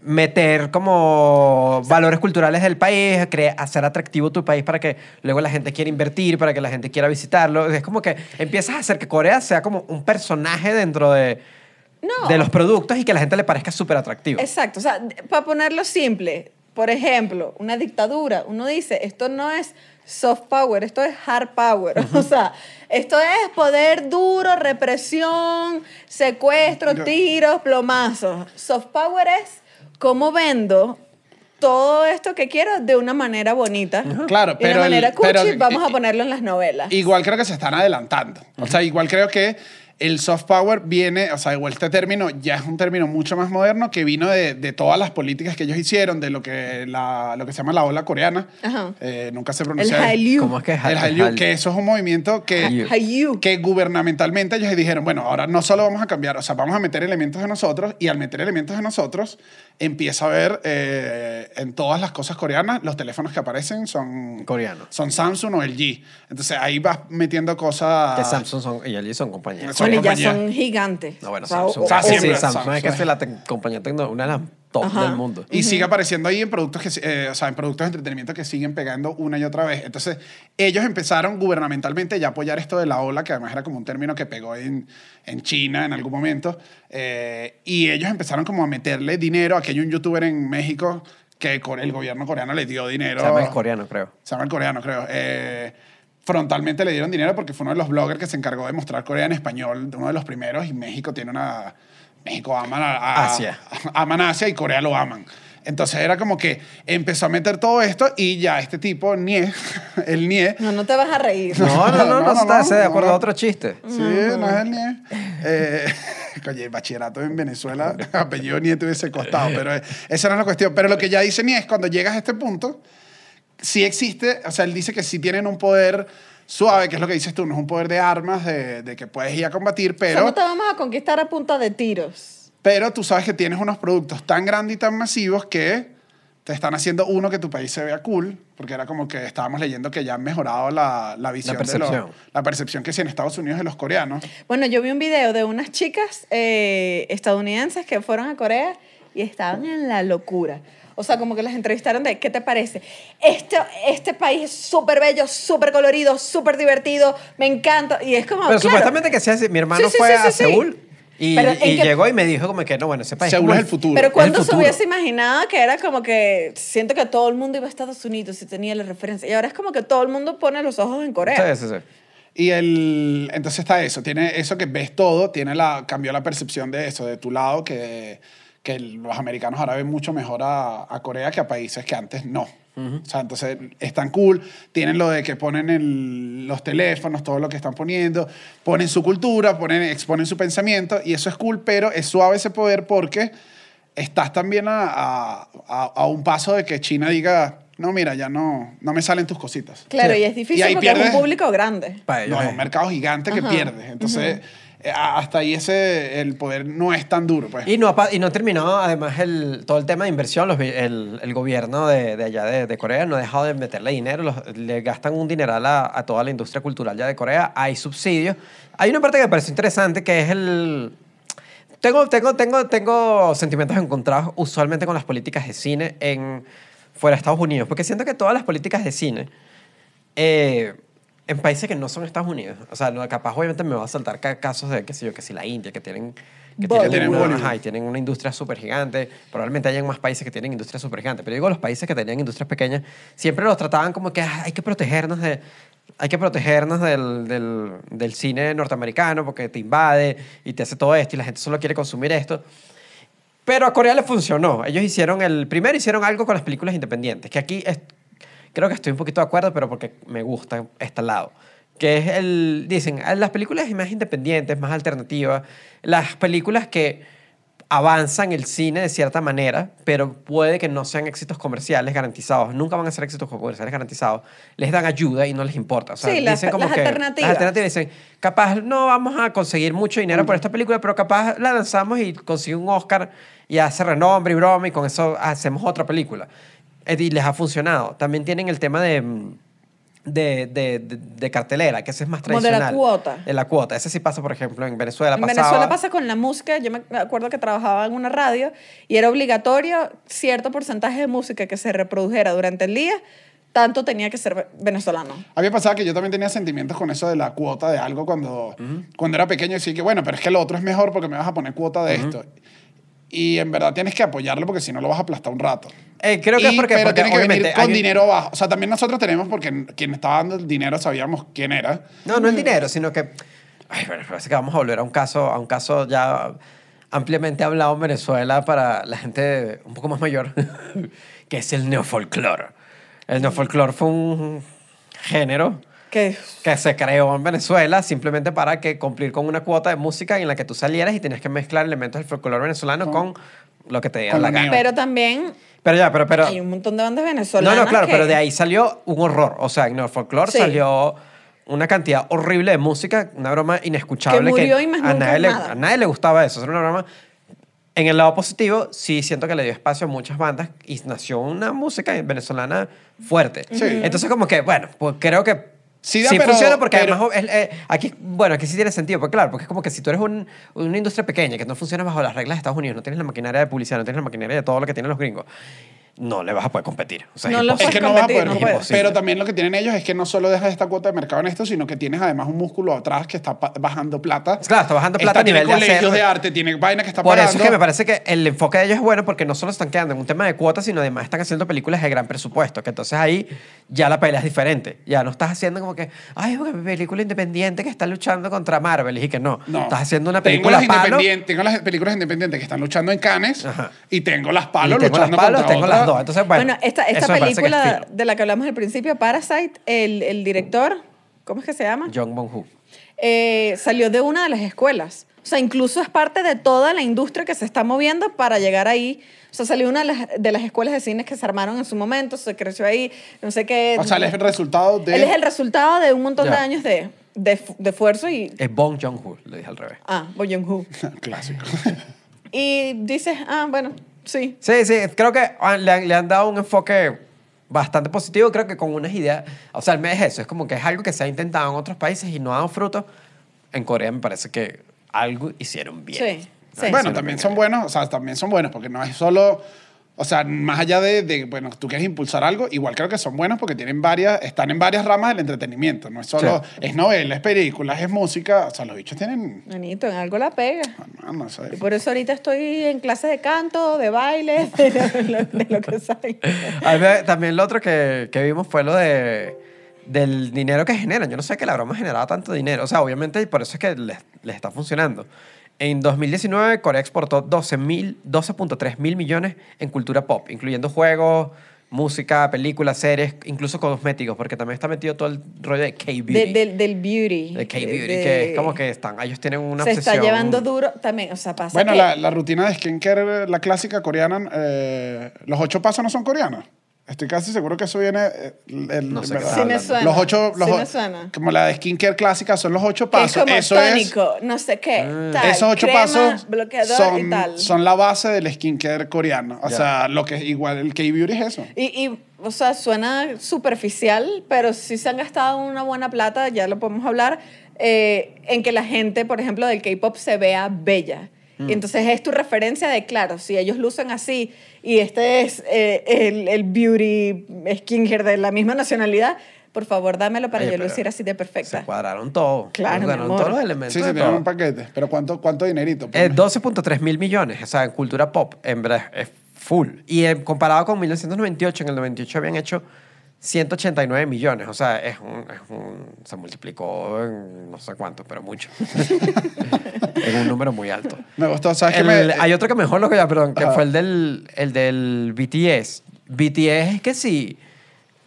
meter como valores culturales del país, hacer atractivo tu país para que luego la gente quiera invertir, para que la gente quiera visitarlo. Es como que empiezas a hacer que Corea sea como un personaje dentro de, de los productos y que a la gente le parezca súper atractivo. Exacto, o sea, para ponerlo simple, por ejemplo, una dictadura, uno dice, esto no es soft power, esto es hard power. O sea, esto es poder duro, represión, secuestro, tiros, plomazos. Soft power es ¿cómo vendo todo esto que quiero de una manera bonita. Claro, pero. De una manera cuchi, vamos a ponerlo en las novelas. Igual creo que se están adelantando. O sea, igual creo que el soft power viene, o sea, igual este término ya es un término mucho más moderno que vino de, de todas las políticas que ellos hicieron, de lo que, la, lo que se llama la ola coreana. Ajá. Eh, nunca se pronunció. El Hallyu. ¿Cómo es que es El Hallyu, que eso es un movimiento que, que gubernamentalmente ellos dijeron, bueno, ahora no solo vamos a cambiar, o sea, vamos a meter elementos de nosotros y al meter elementos de nosotros empieza a ver eh, en todas las cosas coreanas, los teléfonos que aparecen son... Coreanos. Son Samsung o LG. Entonces ahí vas metiendo cosas... Que Samsung son, y LG son compañías. Son bueno, ya son gigantes. No, bueno, Samsung. Samsung, es que es la compañía tecnológica, una de todo el mundo. Y sigue apareciendo ahí en productos, que, eh, o sea, en productos de entretenimiento que siguen pegando una y otra vez. Entonces, ellos empezaron gubernamentalmente ya a apoyar esto de la ola, que además era como un término que pegó en, en China en algún momento. Eh, y ellos empezaron como a meterle dinero. Aquí hay un youtuber en México que el gobierno coreano le dio dinero. Se llama el coreano, creo. Se llama el coreano, creo. Eh, frontalmente le dieron dinero porque fue uno de los bloggers que se encargó de mostrar Corea en español, uno de los primeros, y México tiene una México aman a, a Asia. a Asia y Corea lo aman. Entonces era como que empezó a meter todo esto y ya este tipo, Nie, el Nie. No, no te vas a reír. No, no, no, no, no, no, no eh, de acuerdo a otro chiste. Sí, no es el Nie. Eh, oye, el bachillerato en Venezuela, apellido Nie te hubiese costado, pero eh, esa no es la cuestión. Pero lo que ya dice Nie es cuando llegas a este punto, sí existe, o sea, él dice que sí tienen un poder suave, que es lo que dices tú, no es un poder de armas, de, de que puedes ir a combatir, pero... O no te vamos a conquistar a punta de tiros. Pero tú sabes que tienes unos productos tan grandes y tan masivos que te están haciendo uno que tu país se vea cool, porque era como que estábamos leyendo que ya han mejorado la, la visión. La percepción. De la percepción que si en Estados Unidos de los coreanos. Bueno, yo vi un video de unas chicas eh, estadounidenses que fueron a Corea y estaban en la locura. O sea, como que las entrevistaron de, ¿qué te parece? Este, este país es súper bello, súper colorido, súper divertido, me encanta. Y es como... Pero supuestamente que sea así. mi hermano fue a Seúl. Y, llegó y me dijo como que no, bueno, ese país Seúl es el futuro. Pero cuando se hubiese imaginado que era como que siento que todo el mundo iba a Estados Unidos y tenía la referencia. Y ahora es como que todo el mundo pone los ojos en Corea. Sí, sí, sí. Y el, entonces está eso, tiene eso que ves todo, tiene la, cambió la percepción de eso, de tu lado, que que los americanos ahora ven mucho mejor a, a Corea que a países que antes no. O sea, entonces están cool, tienen lo de que ponen en los teléfonos, todo lo que están poniendo, ponen su cultura, ponen, exponen su pensamiento y eso es cool, pero es suave ese poder porque estás también a, a, a un paso de que China diga, no, mira, ya no, no me salen tus cositas. Claro, y es difícil porque es un público grande. Para un mercado gigante que pierdes, Entonces hasta ahí ese, el poder no es tan duro. Pues. Y, no, y no terminó, además, el, todo el tema de inversión. Los, el, el gobierno de, de allá de, de Corea no ha dejado de meterle dinero. le gastan un dineral a, a toda la industria cultural ya de Corea. Hay subsidios. Hay una parte que me parece interesante que es el... Tengo, tengo, tengo, tengo sentimientos encontrados usualmente con las políticas de cine en, fuera de Estados Unidos, porque siento que todas las políticas de cine eh, en países que no son Estados Unidos. O sea, capaz obviamente me va a saltar casos de, qué sé yo, que si la India, que tienen que tienen, una, tienen una industria súper gigante. Probablemente hayan más países que tienen industria súper gigante. Pero digo, los países que tenían industrias pequeñas siempre los trataban como que ah, hay que protegernos de... Hay que protegernos del, del, del cine norteamericano porque te invade y te hace todo esto y la gente solo quiere consumir esto. Pero a Corea le funcionó. Ellos hicieron el primero hicieron algo con las películas independientes, que aquí es creo que estoy un poquito de acuerdo, pero porque me gusta este lado. Que es el. Dicen, ah, las películas más independientes, más alternativas, las películas que avanzan el cine de cierta manera, pero puede que no sean éxitos comerciales garantizados. Nunca van a ser éxitos comerciales garantizados. Les dan ayuda y no les importa. O sea, sí, dicen las, como que, alternativas. alternativas dicen, capaz no vamos a conseguir mucho dinero por esta película, pero capaz la lanzamos y consigue un Oscar y hace renombre y broma y con eso hacemos otra película y eh, les ha funcionado. También tienen el tema de, mm, de, cartelera, que ese es más tradicional. Como de la cuota. De la cuota. Ese sí pasa, por ejemplo, en Venezuela. En Venezuela pasa con la música. Yo me acuerdo que trabajaba en una radio y era obligatorio cierto porcentaje de música que se reprodujera durante el día tanto tenía que ser venezolano. Había pasado que yo también tenía sentimientos con eso de la cuota de algo cuando, cuando era pequeño y decía que, bueno, pero es que lo otro es mejor porque me vas a poner cuota de esto y en verdad tienes que apoyarlo porque si no lo vas a aplastar un rato. Eh, creo que es porque, pero tiene que venir con dinero bajo. O sea, también nosotros tenemos, porque quien estaba dando el dinero sabíamos quién era. No, no el dinero, sino que. Ay, parece que vamos a volver a un caso, a un caso ya ampliamente hablado en Venezuela para la gente un poco más mayor, que es el neofolclor. El neofolclor fue un género que, se creó en Venezuela simplemente para que cumplir con una cuota de música en la que tú salieras y tenías que mezclar elementos del folclore venezolano con lo que te diera la gana. Pero también... Pero ya, pero, pero... Hay un montón de bandas venezolanas No, no, claro, pero de ahí salió un horror. O sea, en el folclore salió una cantidad horrible de música, una broma inescuchable. Que, murió a, nadie le, a nadie le gustaba eso. Era una broma... En el lado positivo, sí siento que le dio espacio a muchas bandas y nació una música venezolana fuerte. Sí. Entonces, como que, bueno, pues creo que Sí, funciona porque además eh, aquí, bueno, aquí sí tiene sentido, porque claro, porque es como que si tú eres una industria pequeña que no funciona bajo las reglas de Estados Unidos, no tienes la maquinaria de publicidad, no tienes la maquinaria de todo lo que tienen los gringos, no le vas a poder competir. O sea, es, que no vas a poder Pero también lo que tienen ellos es que no solo dejas esta cuota de mercado en esto, sino que tienes además un músculo atrás que está bajando plata. Claro, está bajando plata a nivel de colegios de arte, tiene vaina que está Por eso es que me parece que el enfoque de ellos es bueno porque no solo están quedando en un tema de cuotas, sino además están haciendo películas de gran presupuesto, que entonces ahí ya la pelea es diferente. Ya no estás haciendo como que, ay, es una película independiente que está luchando contra Marvel y que no. Estás haciendo una película tengo las, tengo las películas independientes que están luchando en Cannes y tengo las palos luchando las tengo bueno, esta, esta película de la que hablamos al principio, Parasite, el, el director, ¿cómo es que se llama? John bong Eh, salió de una de las escuelas. O sea, incluso es parte de toda la industria que se está moviendo para llegar ahí. O sea, salió una de las, de las escuelas de cines que se armaron en su momento, se creció ahí, no sé qué. O sea, él es el resultado de... Él es el resultado de un montón de años de, de, esfuerzo y... Es Bong Joon-ho, le dije al revés. Ah, Bong Joon-ho. Clásico. y dices, ah, bueno, Sí. Sí, sí, creo que ah, le, le han dado un enfoque bastante positivo, creo que con unas ideas, o sea, es eso, es como que es algo que se ha intentado en otros países y no ha dado fruto. En Corea me parece que algo hicieron bien. Sí. sí. Bueno, también son buenos, o sea, también son buenos, porque no es solo o sea, más allá de, bueno, tú quieres impulsar algo, igual creo que son buenos porque tienen varias, están en varias ramas del entretenimiento. No es solo, es novela, es películas, es música. O sea, los bichos tienen... Manito, en algo la pega. Ah, y por eso ahorita estoy en clases de canto, de baile, de, lo, que También lo otro que, que vimos fue lo de del dinero que generan. Yo no sé que la broma generaba tanto dinero. O sea, obviamente por eso es que les, les está funcionando. En 2019, Corea exportó 12.3 mil millones en cultura pop, incluyendo juegos, música, películas, series, incluso cosméticos, porque también está metido todo el rollo de K-Beauty. del, beauty. De K-Beauty, que es como que están, ellos tienen una obsesión. Se está llevando duro también, o sea, pasa Bueno, la, rutina de skincare, la clásica coreana, eh, los ocho pasos no son coreanas. Estoy casi seguro que eso viene. Eh, sí me suena. Los ocho. Como la de skincare clásica son los ocho pasos. es como eso tónico, no sé qué. Ah. esos ocho pasos son, la base del skincare coreano. O sea, lo que es igual el K-Beauty es eso. Y, y, o sea, suena superficial, pero si se han gastado una buena plata, ya lo podemos hablar, eh, en que la gente, por ejemplo, del K-pop se vea bella y mm. Entonces es tu referencia de, claro, si ellos lucen así y este es eh, el, el, beauty skinhead de la misma nacionalidad, por favor, dámelo para Oye, yo lucir así de perfecta. Se cuadraron todo. Claro, se cuadraron todos los elementos. Sí, se quedaron un paquete. Pero ¿cuánto, cuánto dinerito? 12.3 eh, mil millones. O sea, en cultura pop, en verdad, es full. Y eh, comparado con 1998, en el 98 habían hecho 189 millones, o sea, es un, se multiplicó en no sé cuánto, pero mucho. es un número muy alto. Me gustó, ¿sabes Hay otro que mejor lo que ya, perdón, que fue el del, el del BTS. BTS es que sí,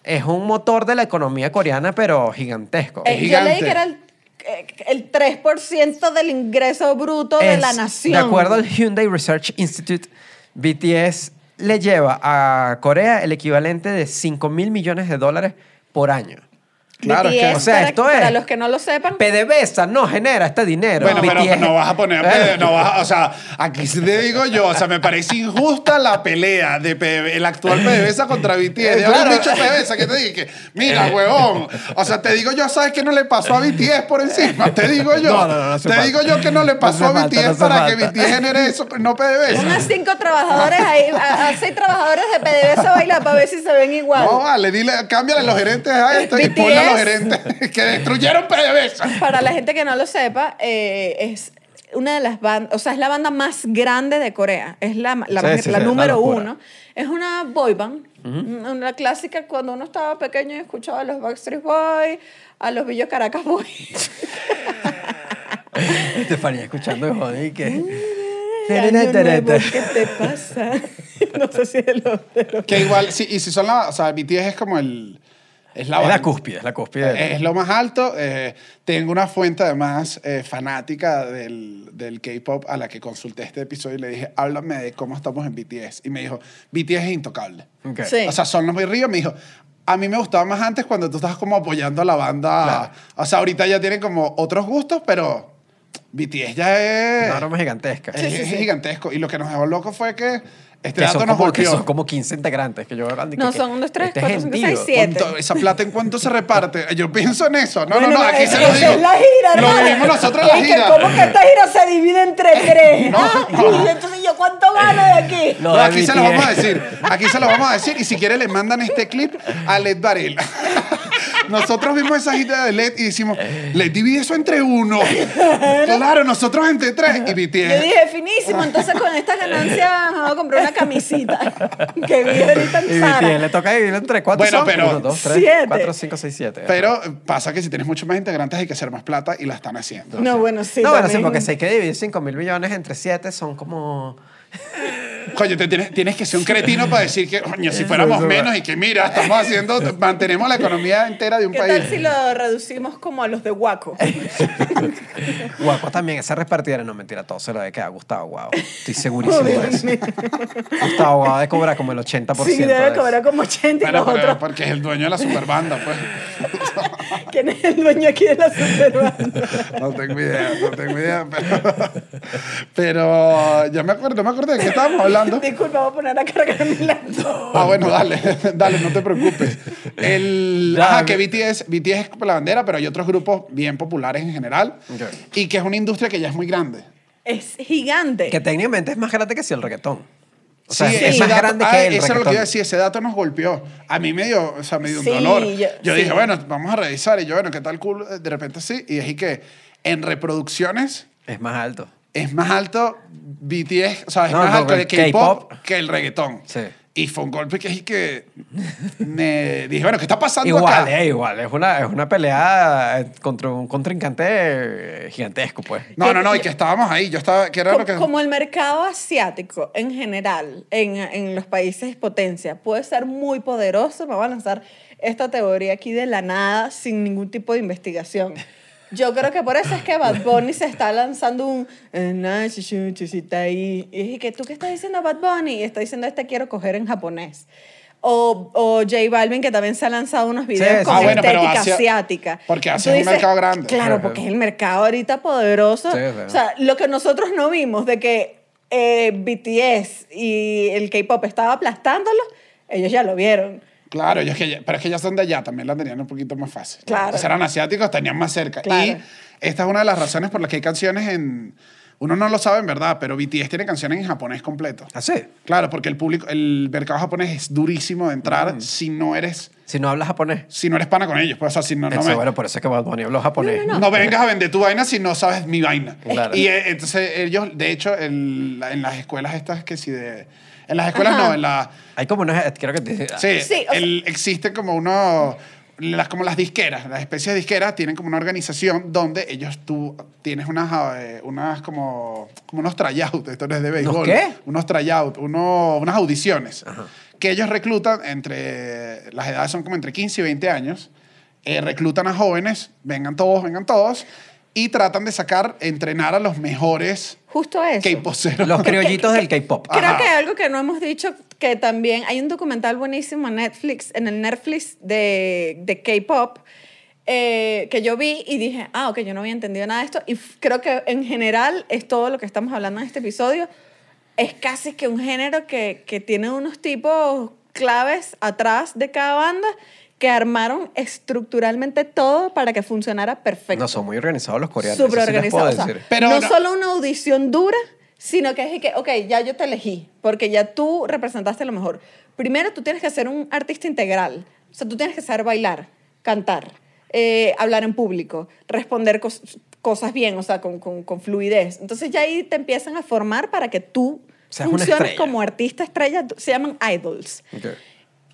es un motor de la economía coreana, pero gigantesco. Eh, yo leí que era el, 3% eh, del ingreso bruto de la nación. De acuerdo al Hyundai Research Institute, BTS le lleva a Corea el equivalente de 5 mil millones de dólares por año. Claro, o sea, para, esto es. Para los que no lo sepan. PDVSA no genera este dinero. Bueno, pero no vas a poner. no vas o sea, aquí te digo yo, o sea, me parece injusta la pelea de el actual PDVSA contra BTS. no eh, claro. dicho PDVSA que te dije, mira, eh. huevón. O sea, te digo yo, ¿sabes qué no le pasó a BTS por encima? Te digo yo. te digo yo que no le pasó a BTS para que BTS genere eso, no PDVSA. Unas cinco trabajadores ahí, seis trabajadores trabajadores de PDVSA a bailar para ver si se ven igual. No, vale, dile, cámbiale los gerentes a esto y ponle a los gerentes que destruyeron PDVSA. Para la gente que no lo sepa, eh, es una de las bandas, o sea, es la banda más grande de Corea, es la, la, número uno. Es una boy band, una clásica cuando uno estaba pequeño y escuchaba a los Backstreet Boys, a los Villos Caracas Boys. Estefanía escuchando, joder, que... Mm año nuevo, ¿qué te pasa? no sé si es lo... que igual, sí, y si son la... O sea, BTS es como el... Es la, cúspide, es la cúspide. Es, lo más alto. Eh, tengo una fuente, además, eh, fanática del, del K-pop a la que consulté este episodio y le dije, háblame de cómo estamos en BTS. Y me dijo, BTS es intocable. O sea, son los muy ríos. Me dijo, a mí me gustaba más antes cuando tú estabas como apoyando a la banda. O sea, ahorita ya tienen como otros gustos, pero BTS ya es. Una broma gigantesca. Es, es gigantesco. Y lo que nos dejó loco fue que este dato nos como, son como 15 integrantes que yo No, son unos 3, 4, 5, 6, 7. ¿Esa plata en cuánto se reparte? Yo pienso en eso. No, no, no, aquí es, se lo digo. Es la gira, Lo vivimos nosotros la gira. ¿Cómo que esta gira se divide entre tres? Eh, no, Y entonces yo, ¿cuánto gano de aquí? No, no aquí se lo vamos a decir. Aquí se lo vamos a decir. Y si quiere le mandan este clip a Led Varela. Nosotros vimos esa gita de LED y decimos, LED divide eso entre uno. claro, nosotros entre tres y BTS. Yo dije, finísimo, entonces con esta ganancia vamos a comprar una camisita que bien ahorita en Y le toca dividir entre cuatro, bueno, pero, uno, dos, tres, cuatro, cinco, seis, siete. Pero pasa que si tienes muchos más integrantes hay que hacer más plata y la están haciendo. No, bueno, sí. No, bueno, sí, porque si hay que dividir 5 mil millones entre siete son como... Coño, te tienes, que ser un cretino para decir que, coño, si fuéramos menos y que mira, estamos haciendo, mantenemos la economía entera de un ¿Qué A Tal si lo reducimos como a los de Guaco? Guaco también, esa repartida no mentira, todo se lo que queda Gustavo Guau. Estoy segurísimo de eso. Gustavo Guau debe cobrar como el 80%. Sí, debe cobrar como 80% y pero, pero, Porque es el dueño de la superbanda, pues. ¿Quién es el dueño aquí de la superbanda? no tengo idea, no tengo idea, pero, pero ya me acuerdo, me acuerdo de que estábamos Disculpa, voy a poner a cargar mi Ah, bueno, dale, dale, no te preocupes. El, ajá, que BTS, es la bandera, pero hay otros grupos bien populares en general. Y que es una industria que ya es muy grande. Es gigante. Que técnicamente es más grande que si el reggaetón. O sea, es más grande que ese dato nos golpeó. A mí me dio, o sea, me dio un dolor. Yo, dije, bueno, vamos a revisar. Y yo, bueno, ¿qué tal cool? De repente sí. Y dije que en reproducciones... Es más alto es más alto BTS, o sea, es más alto el K-pop que el reggaetón. Sí. Y fue un golpe que es que me dije, bueno, ¿qué está pasando igual, eh, igual, es una, es una pelea eh, contra un contrincante eh, gigantesco, pues. No, no, no, y que estábamos ahí, yo estaba, que era como, Como el mercado asiático en general, en, en los países potencia, puede ser muy poderoso, me va a lanzar esta teoría aquí de la nada, sin ningún tipo de investigación. Yo creo que por eso es que Bad Bunny se está lanzando un... Eh, y es que, ¿tú qué estás diciendo Bad Bunny? Y está diciendo, este quiero coger en japonés. O, o, J Balvin, que también se ha lanzado unos videos ah, con estética asiática. Porque hace un mercado grande. Claro, porque es el mercado ahorita poderoso. o sea, lo que nosotros no vimos de que eh, BTS y el K-pop estaba aplastándolo, ellos ya lo vieron. Claro, ellos que pero es que ya son de allá, también la tenían un poquito más fácil. Claro. O sea, eran asiáticos, tenían más cerca. Y esta es una de las razones por las que hay canciones en... Uno no lo sabe en verdad, pero BTS tiene canciones en japonés completo. ¿Ah, sí? Claro, porque el público, el mercado japonés es durísimo de entrar mm. si no eres, Si no hablas japonés. si no eres pana con ellos. Pues, o sea, si no, no Eso, Bueno, por eso es que Bad Bunny japonés. No, vengas a vender tu vaina si no sabes mi vaina. Claro. Y eh, entonces ellos, de hecho, en las escuelas estas que si de en las escuelas no, en la... Hay como unas. Creo que te... Sí, Sí, existe como uno... Las, como las disqueras, las especies de disqueras tienen como una organización donde ellos tú tienes unas, eh, unas como, como unos tryouts, esto es de béisbol. qué? Unos tryouts, unas audiciones que ellos reclutan entre, las edades son como entre 15 y 20 años, eh, reclutan a jóvenes, vengan todos, vengan todos, y tratan de sacar, entrenar a los mejores Justo eso. k Los criollitos del K-pop. Creo que algo que no hemos dicho, que también hay un documental buenísimo en Netflix, en el Netflix de, de K-pop, eh, que yo vi y dije, ah, ok, yo no había entendido nada de esto. Y creo que en general es todo lo que estamos hablando en este episodio. Es casi que un género que, que tiene unos tipos claves atrás de cada banda que armaron estructuralmente todo para que funcionara perfecto. No, son muy organizados los coreanos. Súper organizados. Pero no, solo una audición dura, sino que es que, ok, ya yo te elegí, porque ya tú representaste lo mejor. Primero tú tienes que ser un artista integral. O sea, tú tienes que saber bailar, cantar, eh, hablar en público, responder cosas bien, o sea, con, fluidez. Entonces ya ahí te empiezan a formar para que tú funciones como artista estrella, se llaman idols. Okay.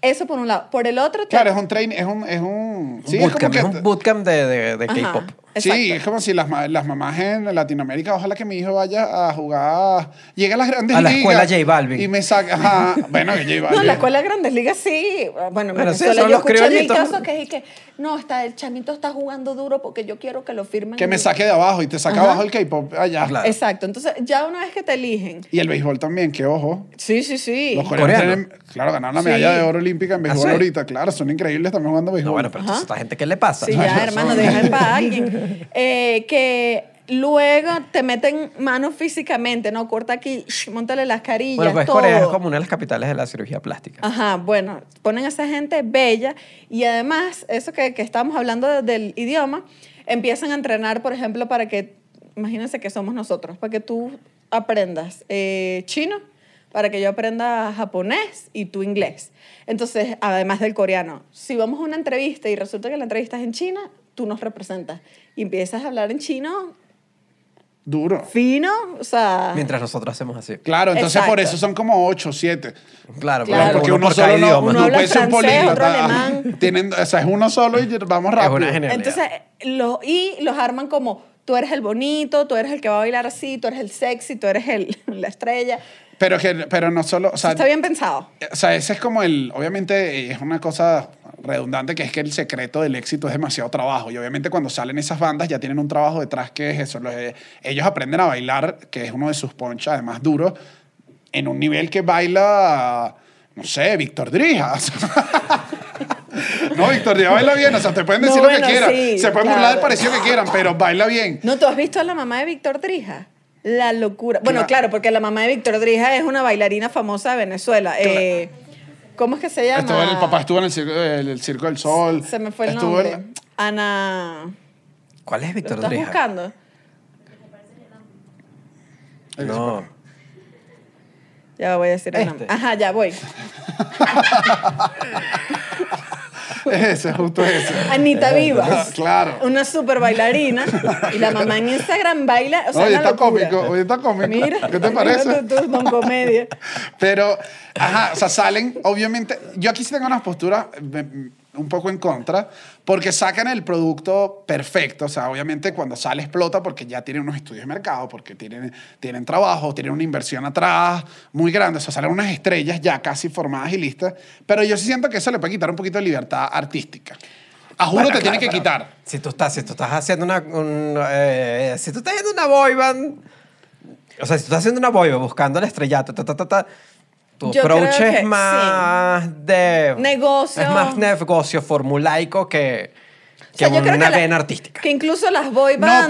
Eso por un lado. Por el otro... Claro, es un train, es un... Es un, un bootcamp de, K-pop. Sí, es como si las, mamás en Latinoamérica, ojalá que mi hijo vaya a jugar, Llega a las grandes A la escuela J Balvin. Y me saca, bueno, J Balvin. No, la escuela de Grandes Ligas sí. Bueno, sí, yo escuché que es que, no, está, el chamito está jugando duro porque yo quiero que lo firmen. Que me saque de abajo y te saca abajo el K-pop allá. Exacto. Entonces, ya una vez que te eligen. Y el béisbol también, que ojo. Sí, sí, sí. Los coreanos claro, ganar la medalla de oro olímpica en ¿Ah, béisbol ahorita. Claro, son increíbles, también jugando béisbol. No, bueno, pero esta gente, ¿qué le pasa? Sí, ya, hermano, deja para alguien. Eh, que luego te meten manos físicamente, ¿no? Corta aquí, montale las carillas. Bueno, pues Corea es como una de las capitales de la cirugía plástica. Ajá, bueno, ponen a esa gente bella y además, eso que, que estamos hablando del idioma, empiezan a entrenar, por ejemplo, para que, imagínense que somos nosotros, para que tú aprendas eh, chino para que yo aprenda japonés y tú inglés. Entonces, además del coreano, si vamos a una entrevista y resulta que la entrevista es en China, tú nos representas y empiezas a hablar en chino. Duro. Fino, o sea. Mientras nosotros hacemos así. Claro, entonces por eso son como ocho, siete. Claro, claro. porque uno, solo no, uno habla francés, otro alemán. Tienen, o sea, es uno solo y vamos rápido. entonces, los, y los arman como tú eres el bonito, tú eres el que va a bailar así, tú eres el sexy, tú eres el, la estrella. Pero, que, pero no solo. O sea, está bien pensado. O sea, ese es como el. Obviamente es una cosa redundante que es que el secreto del éxito es demasiado trabajo. Y obviamente cuando salen esas bandas ya tienen un trabajo detrás que es eso. ellos aprenden a bailar, que es uno de sus ponchas, además duros, en un nivel que baila, no sé, Víctor Drijas. No, Víctor, ya baila bien. O sea, te pueden decir lo que quieran. se pueden burlar del parecido que quieran, pero baila bien. No, ¿tú has visto a la mamá de Víctor Drija? la locura. Bueno, claro, porque la mamá de Víctor Drija es una bailarina famosa de Venezuela. Eh, ¿Cómo es que se llama? el papá estuvo en el Circo, el, circo del Sol. Se me fue el nombre. Ana. ¿Cuál es Víctor Drija? ¿Estás buscando? No. Ya voy a decir el este. nombre. Ajá, ya voy. Ese, justo ese. Anita Vivas. Ah, claro. Una super bailarina. Y la mamá en Instagram baila. O sea, oye, está cómico, oye, está cómico. Mira, ¿qué te parece? tú, comedia. Pero, ajá, o sea, salen, obviamente. Yo aquí sí tengo unas posturas un poco en contra, porque sacan el producto perfecto. O sea, obviamente cuando sale explota porque ya tienen unos estudios de mercado, porque tienen, tienen trabajo, tienen una inversión atrás muy grande. O sea, salen unas estrellas ya casi formadas y listas. Pero yo sí siento que eso le puede quitar un poquito de libertad artística. A uno te tiene que quitar. Si tú estás, si tú estás haciendo una, eh, si tú estás haciendo una boy o sea, si tú estás haciendo una boy buscando la estrellata ta, ta, ta, ta tu es más de negocio. Es más negocio formulaico que, una vena artística. Que incluso las boy ah,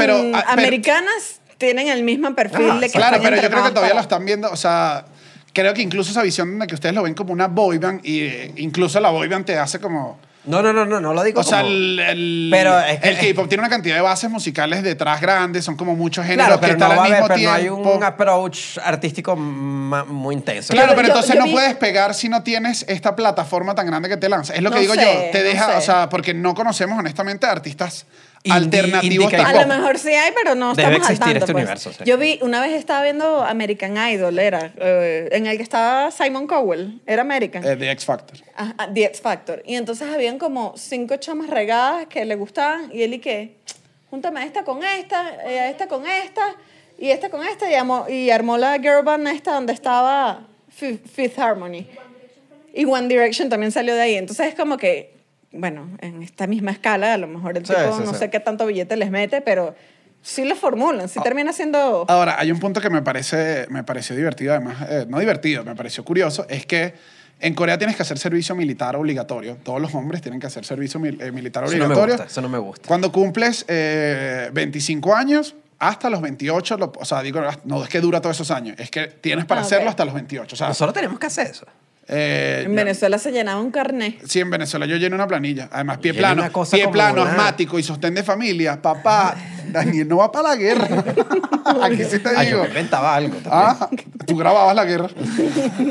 americanas tienen el mismo perfil de que Claro, pero yo creo que todavía lo están viendo, o sea, creo que incluso esa visión de que ustedes lo ven como una boy band y eh, incluso la boy band te hace como no, no, no, no, no lo digo. el, pero el K-pop tiene una cantidad de bases musicales detrás grandes, son como muchos géneros que al mismo pero no hay un approach artístico muy intenso. Claro, pero, entonces no puedes pegar si no tienes esta plataforma tan grande que te lanza. Es lo que digo yo. Te deja, o sea, porque no conocemos honestamente artistas hay. A lo mejor sí hay, pero no estamos este pues. Yo vi, una vez estaba viendo American Idol, era, eh, en el que estaba Simon Cowell, era American. Eh, The X Factor. The X Factor. Y entonces habían como cinco chamas regadas que le gustaban y él y que, júntame a esta con esta, eh, a esta con esta, y esta con esta, y, armó- y armó la girl band esta donde estaba Fifth Harmony. Y One Direction también salió de ahí. Entonces es como que bueno, en esta misma escala, a lo mejor el tipo no sé qué tanto billete les mete, pero sí lo formulan, sí ah, termina siendo... Ahora, hay un punto que me, parece, me pareció divertido, además, eh, no divertido, me pareció curioso, es que en Corea tienes que hacer servicio militar obligatorio. Todos los hombres tienen que hacer servicio eh, militar obligatorio. Eso no, me gusta, Cuando cumples 25 eh, años, hasta los 28, o sea, digo, no es que dura todos esos años, es que tienes para ah, hacerlo hasta los 28. Nosotros tenemos que hacer eso. Eh, en Venezuela se llenaba un carnet. Sí, en Venezuela yo llené una planilla. Además, pie plano, pie plano, asmático y sostén de familia. Papá, Daniel no va para la guerra. Aquí sí te ah, digo. yo inventaba algo. Ah, tú grababas la guerra.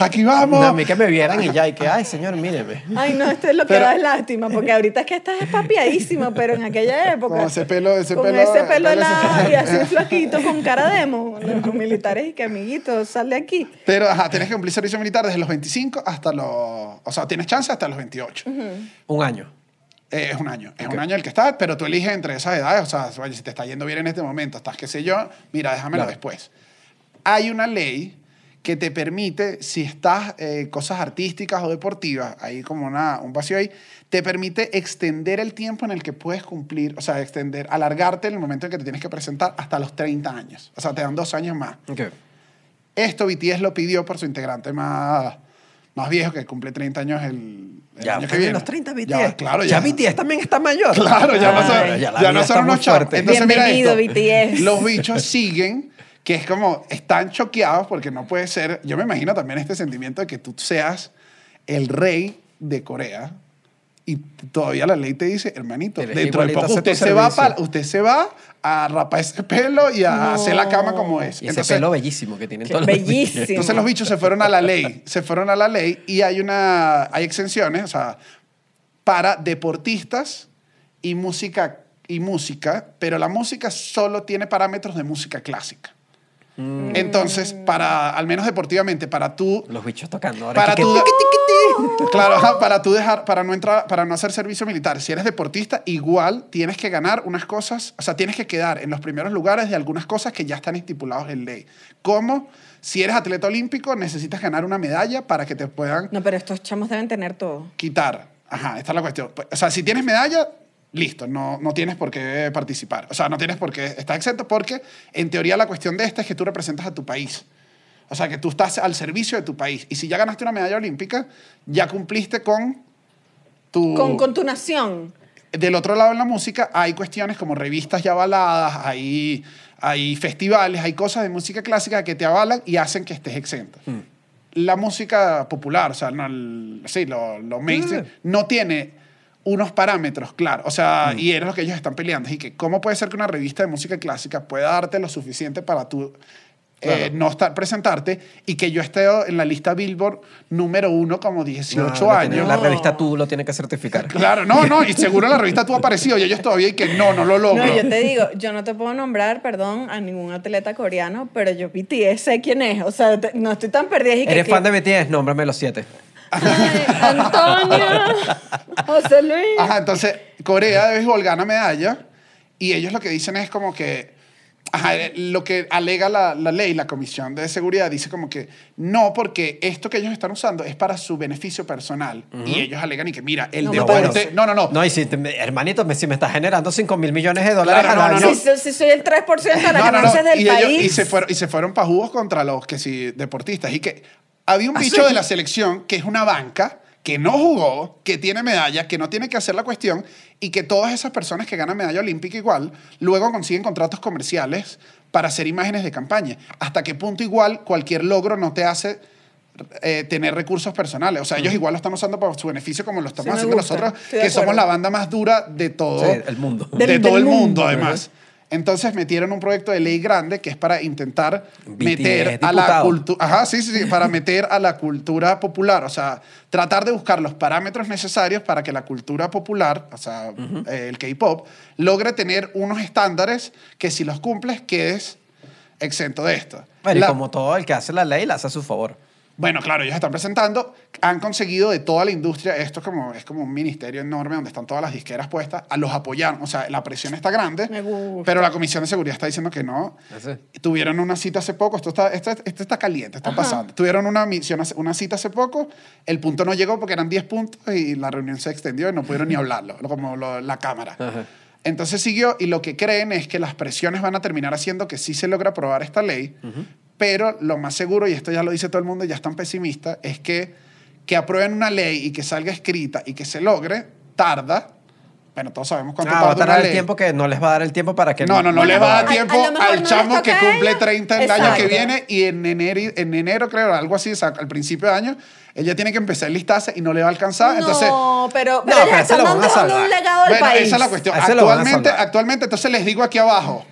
Aquí vamos. No, a mí que me vieran y ya, y que, ay, señor, míreme. Ay, no, esto es lo que da lástima, porque ahorita es que estás espapiadísimo, pero en aquella época. Con ese pelo, ese con pelo. Ese pelo, la, y así flaquito, con cara de emo, los militares y que, amiguitos, sal de aquí. Pero, ajá, tienes que cumplir servicio militar los 25 hasta los... O sea, tienes chance hasta los 28. Un año. Eh, es un año. Es un año el que estás, pero tú eliges entre esas edades. O sea, si te está yendo bien en este momento, estás qué sé yo, mira, déjamelo después. Hay una ley que te permite, si estás eh, cosas artísticas o deportivas, ahí como una, un vacío ahí, te permite extender el tiempo en el que puedes cumplir, o sea, extender, alargarte en el momento en que te tienes que presentar hasta los 30 años. O sea, te dan dos años más. Ok. Esto BTS lo pidió por su integrante más, más viejo, que cumple 30 años el, año que viene. los 30 BTS. Ya, claro, ya. BTS también está mayor. Claro, ya, ya, no son unos chocos. Bienvenido, BTS. Los bichos siguen que es como, están choqueados porque no puede ser, yo me imagino también este sentimiento de que tú seas el rey de Corea, y todavía la ley te dice, hermanito, dentro de poco usted se, va usted se va a rapar ese pelo y a hacer la cama como es. Y ese pelo bellísimo que tienen todos bellísimo. Entonces los bichos se fueron a la ley, se fueron a la ley y hay, una, hay exenciones, o sea, para deportistas y música, y música, pero la música solo tiene parámetros de música clásica. Mm. Entonces, para, al menos deportivamente, para tú. Los bichos tocando ahora. Para tú. Claro, para tú dejar, para no entrar, para no hacer servicio militar. Si eres deportista, igual tienes que ganar unas cosas, o sea, tienes que quedar en los primeros lugares de algunas cosas que ya están estipuladas en ley. Como si eres atleta olímpico, necesitas ganar una medalla para que te puedan No, pero estos chamos deben tener todo. quitar. Ajá, esta es la cuestión. Pues, o sea, si tienes medalla, listo, no, no tienes por qué participar. O sea, no tienes por qué, estar exento porque en teoría la cuestión de esta es que tú representas a tu país. O sea, que tú estás al servicio de tu país. Y si ya ganaste una medalla olímpica, ya cumpliste con tu... Con, con tu nación. Del otro lado en la música hay cuestiones como revistas ya avaladas, hay, hay festivales, hay cosas de música clásica que te avalan y hacen que estés exento. Hmm. La música popular, o sea, sí, lo, mainstream, no tiene unos parámetros, claro. O sea, hmm. y es lo que ellos están peleando. Y que, ¿cómo puede ser que una revista de música clásica pueda darte lo suficiente para tu... Eh, no estar presentarte y que yo esté en la lista Billboard número uno como 18 años. la revista tú lo tiene que certificar. Claro, no, no, y seguro la revista tú ha aparecido y ellos todavía y que no, no lo logro. No, yo te digo, yo no te puedo nombrar, perdón, a ningún atleta coreano, pero yo BTS sé quién es, o sea, no estoy tan perdida. Y ¿Eres fan de BTS? Nómbrame los siete. Antonio, José Luis. Ajá, entonces Corea de béisbol gana medalla y ellos lo que dicen es como que Ajá, eh, lo que alega la, la, ley, la Comisión de Seguridad, dice como que no, porque esto que ellos están usando es para su beneficio personal. Y ellos alegan y que, mira, el deporte. Este no, no, no. No, y si, hermanito, me, si me estás generando 5 mil millones de dólares claro, no, No, si, soy el 3% de las ganancias del y país. y, se fueron, y se fueron contra los que sí, deportistas. Y que había un ah, bicho de la selección que es una banca que no jugó, que tiene medallas, que no tiene que hacer la cuestión y que todas esas personas que ganan medalla olímpica igual luego consiguen contratos comerciales para hacer imágenes de campaña. ¿Hasta qué punto igual cualquier logro no te hace eh, tener recursos personales. O sea, ellos igual lo están usando para su beneficio como lo estamos haciendo nosotros, que somos la banda más dura de todo el mundo. De, todo el mundo, además. Entonces metieron un proyecto de ley grande que es para intentar e, meter a la cultura, sí, sí, sí, para meter a la cultura popular, o sea, tratar de buscar los parámetros necesarios para que la cultura popular, o sea, eh, el K-pop, logre tener unos estándares que si los cumples quedes exento de esto. Bueno, y como todo el que hace la ley la hace a su favor. Bueno, claro, ellos están presentando, han conseguido de toda la industria, esto como, es como un ministerio enorme donde están todas las disqueras puestas, a los apoyaron, o sea, la presión está grande, pero la Comisión de Seguridad está diciendo que no. Tuvieron una cita hace poco, esto está, esto, está caliente, está pasando. Tuvieron una, misión, una cita hace poco, el punto no llegó porque eran 10 puntos y la reunión se extendió y no pudieron ni hablarlo, como la Cámara. Entonces siguió y lo que creen es que las presiones van a terminar haciendo que sí se logra aprobar esta ley, pero lo más seguro, y esto ya lo dice todo el mundo, ya están pesimistas, es que que aprueben una ley y que salga escrita y que se logre, tarda. Pero todos sabemos cuánto ah, va a tardar el tiempo que no les va a dar el tiempo para que no no no, les va a dar tiempo al chamo que cumple 30 el año que viene y en enero en enero creo algo así al principio de año ella tiene que empezar a listarse y no le va a alcanzar no, entonces pero, pero no pero, eso lo a esa es la cuestión actualmente actualmente entonces les digo aquí abajo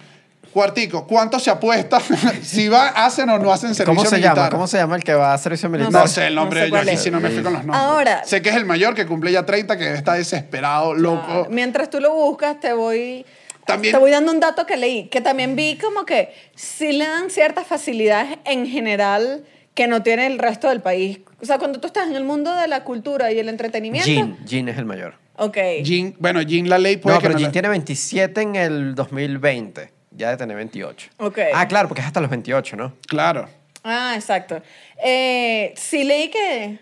Cuartico, ¿cuánto se apuesta si va, hacen o no hacen servicio ¿Cómo se Llama? ¿Cómo se llama el que va a servicio militar? No, sé el nombre, de yo no me fui con los nombres. Ahora. Sé que es el mayor que cumple ya 30, que está desesperado, loco. mientras tú lo buscas, te voy... te voy dando un dato que leí, que también vi como que sí le dan ciertas facilidades en general que no tiene el resto del país. O sea, cuando tú estás en el mundo de la cultura y el entretenimiento... Jean, es el mayor. Ok. bueno, Jean la ley puede No, pero no Jean tiene 27 en el 2020 ya de tener 28. Ah, claro, porque es hasta los 28, ¿no? Claro. Ah, exacto. Eh, sí leí que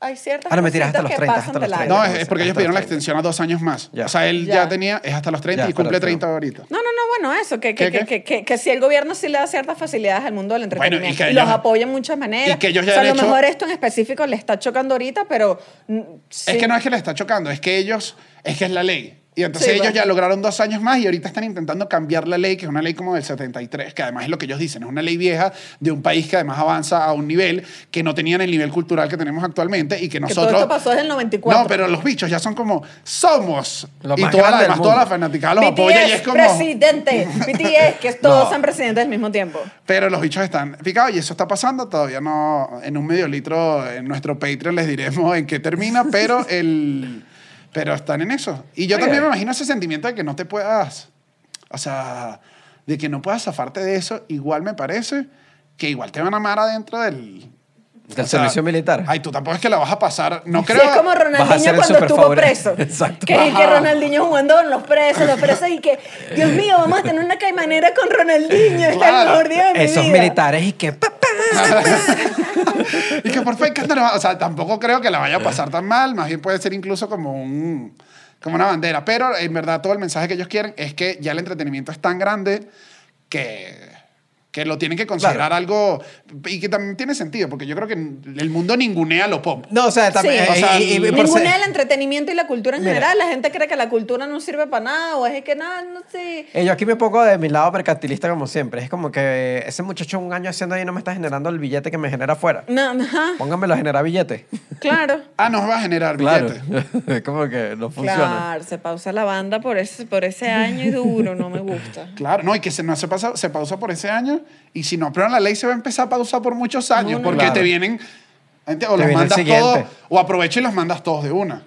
hay ciertas ah, no, hasta los hasta los 30. No, es, porque ellos pidieron la extensión a dos años más. Ya. O sea, él ya. tenía, es hasta los 30 y cumple 30 ahorita. No, no, no, bueno, eso, que, que, que, que si el gobierno sí le da ciertas facilidades al mundo del entretenimiento y, los apoya en muchas maneras. que o sea, a lo mejor esto en específico le está chocando ahorita, pero... Es que no es que le está chocando, es que ellos, es que es la ley. Y entonces ellos ya lograron dos años más y ahorita están intentando cambiar la ley, que es una ley como del 73, que además es lo que ellos dicen, es una ley vieja de un país que además avanza a un nivel que no tenían el nivel cultural que tenemos actualmente y que nosotros... Que pasó desde el 94. No, pero los bichos ya son como, somos. y además toda la fanática los apoya y es como... presidente, es que todos sean presidentes al mismo tiempo. Pero los bichos están picados y eso está pasando, todavía no, en un medio litro en nuestro Patreon les diremos en qué termina, pero el... Pero están en eso. Y yo también me imagino ese sentimiento de que no te puedas, o sea, de que no puedas zafarte de eso, igual me parece que igual te van a amar adentro del, del servicio militar. Ay, tú tampoco es que la vas a pasar. No creo. Sí, es como Ronaldinho cuando estuvo preso. Exacto. Que, que Ronaldinho jugando con los presos, los presos y que, Dios mío, vamos a tener una caimanera con Ronaldinho. Es claro. el mejor día de mi Esos militares y que. Papá, y que por favor, o sea, tampoco creo que la vaya a pasar tan mal. Más bien puede ser incluso como un como una bandera. Pero en verdad todo el mensaje que ellos quieren es que ya el entretenimiento es tan grande que que lo tienen que considerar algo y que también tiene sentido, porque yo creo que el mundo ningunea lo pop. No, o sea, también eh, ningunea el entretenimiento y la cultura en general. La gente cree que la cultura no sirve para nada o es que nada, no sé. Eh, yo aquí me pongo de mi lado percatilista como siempre. Es como que ese muchacho un año haciendo ahí no me está generando el billete que me genera afuera. No, no. Póngamelo a generar billete. Claro. ah, nos va a generar billete. es como que no funciona. Claro, se pausa la banda por ese, por ese año y duro, no me gusta. Claro, no, y que se, no se, se pausa por ese año y si no aprueban la ley se va a empezar a pausar por muchos años porque te vienen o los mandas todos o aprovecha y los mandas todos de una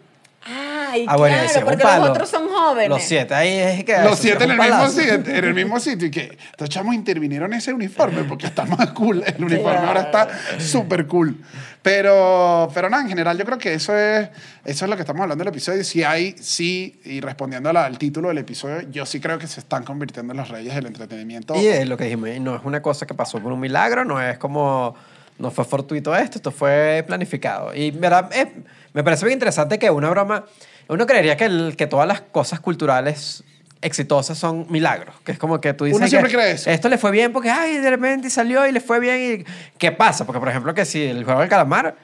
ah, bueno, claro, porque los otros son jóvenes. Los siete ahí es que... Los siete en el, mismo sitio, en el mismo sitio. Y que estos chamos intervinieron ese uniforme porque está más cool. El uniforme ahora está súper cool. Pero, pero nada, en general yo creo que eso es, eso es lo que estamos hablando del episodio. Si hay, sí, y respondiendo al título del episodio, yo sí creo que se están convirtiendo en los reyes del entretenimiento. Y es lo que dijimos, no es una cosa que pasó por un milagro, no es como no fue fortuito esto, esto fue planificado. Y me parece bien interesante que una broma, uno creería que, el, que todas las cosas culturales exitosas son milagros, que es como que tú dices... que Esto le fue bien porque, ay, de repente salió y le fue bien y... ¿Qué pasa? Porque, por ejemplo, que si el juego del calamar,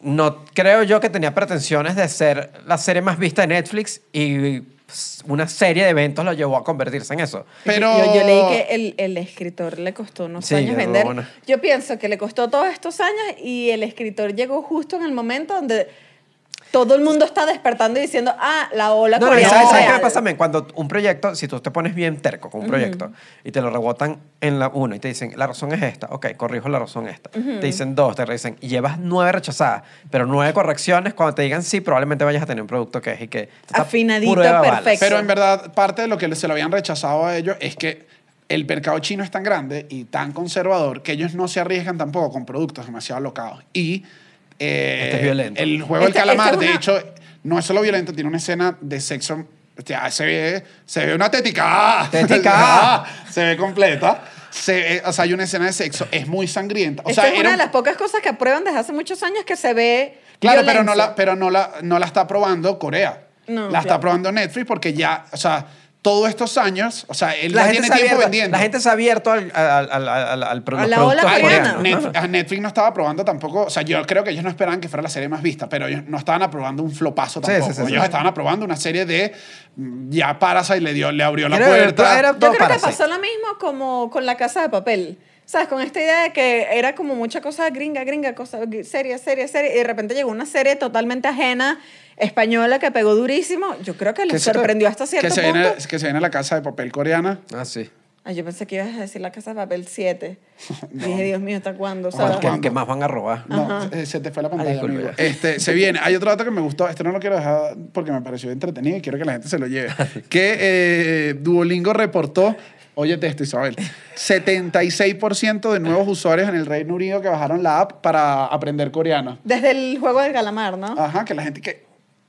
no creo yo que tenía pretensiones de ser la serie más vista de Netflix y pues, una serie de eventos lo llevó a convertirse en eso. Pero... Yo, leí que el, el, escritor le costó unos años vender. Yo pienso que le costó todos estos años y el escritor llegó justo en el momento donde todo el mundo está despertando y diciendo, ah, la ola no, no, ¿sabes, pasa, Cuando un proyecto, si tú te pones bien terco con un proyecto y te lo rebotan en la uno y te dicen, la razón es esta, ok, corrijo la razón esta. Te dicen dos, te dicen, llevas nueve rechazadas, pero nueve correcciones, cuando te digan sí, probablemente vayas a tener un producto que es y que... Afinadito, perfecto. Pero en verdad, parte de lo que se lo habían rechazado a ellos es que el mercado chino es tan grande y tan conservador que ellos no se arriesgan tampoco con productos demasiado locados. Y eh, este es violento. El juego del este- este calamar, de hecho, no es solo violento, tiene una escena de sexo. se, ve, se ve una tética. Ah. Tética. Ah, se ve completa. Se, o sea, hay una escena de sexo, es muy sangrienta. O sea, es una de las pocas cosas que aprueban desde hace muchos años que se ve. Claro, pero no la, pero no la, no la está probando Corea. No, la está probando Netflix porque ya, o sea, todos estos años, o sea, la gente tiene tiempo vendiendo. La gente se ha abierto al, al, al, a la ola ah, Netflix, ¿no? Ah, Netflix no estaba probando tampoco, o sea, yo creo que ellos no esperaban que fuera la serie más vista, pero ellos no estaban aprobando un flopazo tampoco. Sí, ellos estaban aprobando una serie de mm, ya Parasite le dio, le abrió la puerta. yo creo que pasó lo mismo como con La Casa de Papel ¿sabes? Con esta idea de que era como mucha cosa gringa, gringa, cosa seria, serie, seria, y de repente llegó una serie totalmente ajena, española, que pegó durísimo. Yo creo que le sorprendió hasta cierto que punto. Viene, que se viene la casa de papel coreana. Ah, sí. yo pensé que ibas a decir la casa de papel 7. Dije, Dios mío, ¿hasta cuándo? ¿Qué Que más van a robar. No, eh, se te fue la pantalla, ah, amigo. Este, se viene. Hay otro dato que me gustó. Este no lo quiero dejar porque me pareció entretenido y quiero que la gente se lo lleve. que eh, Duolingo reportó Oye, esto, Isabel. 76% de nuevos usuarios en el Reino Unido que bajaron la app para aprender coreano. Desde el juego del calamar, ¿no? Ajá, que la gente que...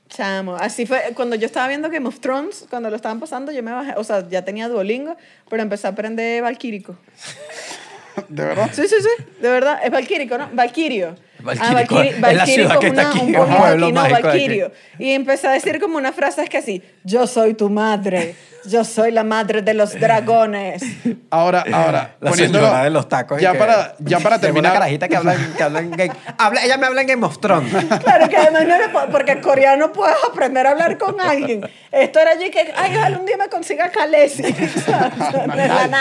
Chamo, así fue. Cuando yo estaba viendo Game of Thrones, cuando lo estaban pasando, yo me bajé, o sea, ya tenía Duolingo, pero empecé a aprender Valkyrico. ¿De verdad? Sí, sí, sí, de verdad. Es Valkyrico, ¿no? Valkyrio. Valkyrie, ah, Valkyrie, como que una, aquí, un pueblo, pueblo mágico Valkyrio. Y empezó a decir como frase es que así, yo soy tu madre, yo soy la madre de los dragones. Ahora, ahora, la de los tacos. Ya, para, ya para terminar. Una carajita que habla, que en habla, ella me habla en Game of Thrones. Claro, que además no porque en coreano puedes aprender a hablar con alguien. Esto era allí que, ay, ojalá un día me consiga Kalesi.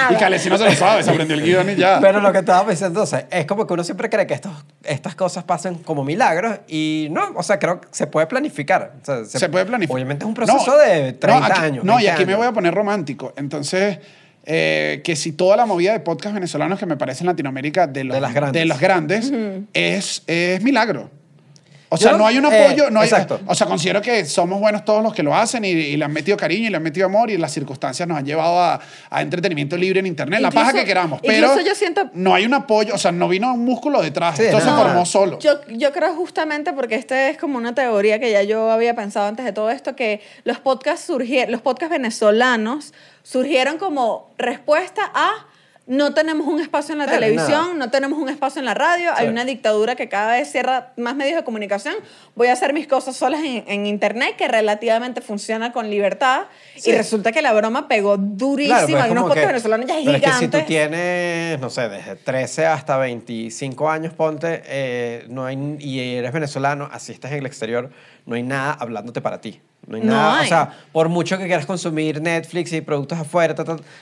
Y Kalesi no se lo sabe, se aprendió el guión y ya. Pero lo que estaba diciendo, entonces es como que uno siempre cree que estos, estas cosas cosas pasen como milagros y no, o sea, creo que se puede planificar. se, puede planificar. Obviamente es un proceso de 30 años. No, y aquí me voy a poner romántico. Entonces, eh, que si toda la movida de podcast venezolanos que me parece en Latinoamérica de los, grandes, los grandes es, es milagro. O sea, no hay un apoyo, eh, no hay, exacto. o sea, considero que somos buenos todos los que lo hacen y, le han metido cariño y le han metido amor y las circunstancias nos han llevado a, entretenimiento libre en internet, la paja que queramos, pero yo siento... no hay un apoyo, o sea, no vino un músculo detrás, sí, se formó solo. Yo, yo creo justamente porque esta es como una teoría que ya yo había pensado antes de todo esto, que los podcasts surgieron, los podcasts venezolanos surgieron como respuesta a no tenemos un espacio en la eh, televisión, no tenemos un espacio en la radio, hay una dictadura que cada vez cierra más medios de comunicación, voy a hacer mis cosas solas en, internet, que relativamente funciona con libertad, y resulta que la broma pegó durísima, hay unos venezolanos ya si tú tienes, no sé, desde 13 hasta 25 años, ponte, eh, no hay, y eres venezolano, así estás en el exterior, no hay nada hablándote para ti. No hay nada. O sea, por mucho que quieras consumir Netflix y productos afuera,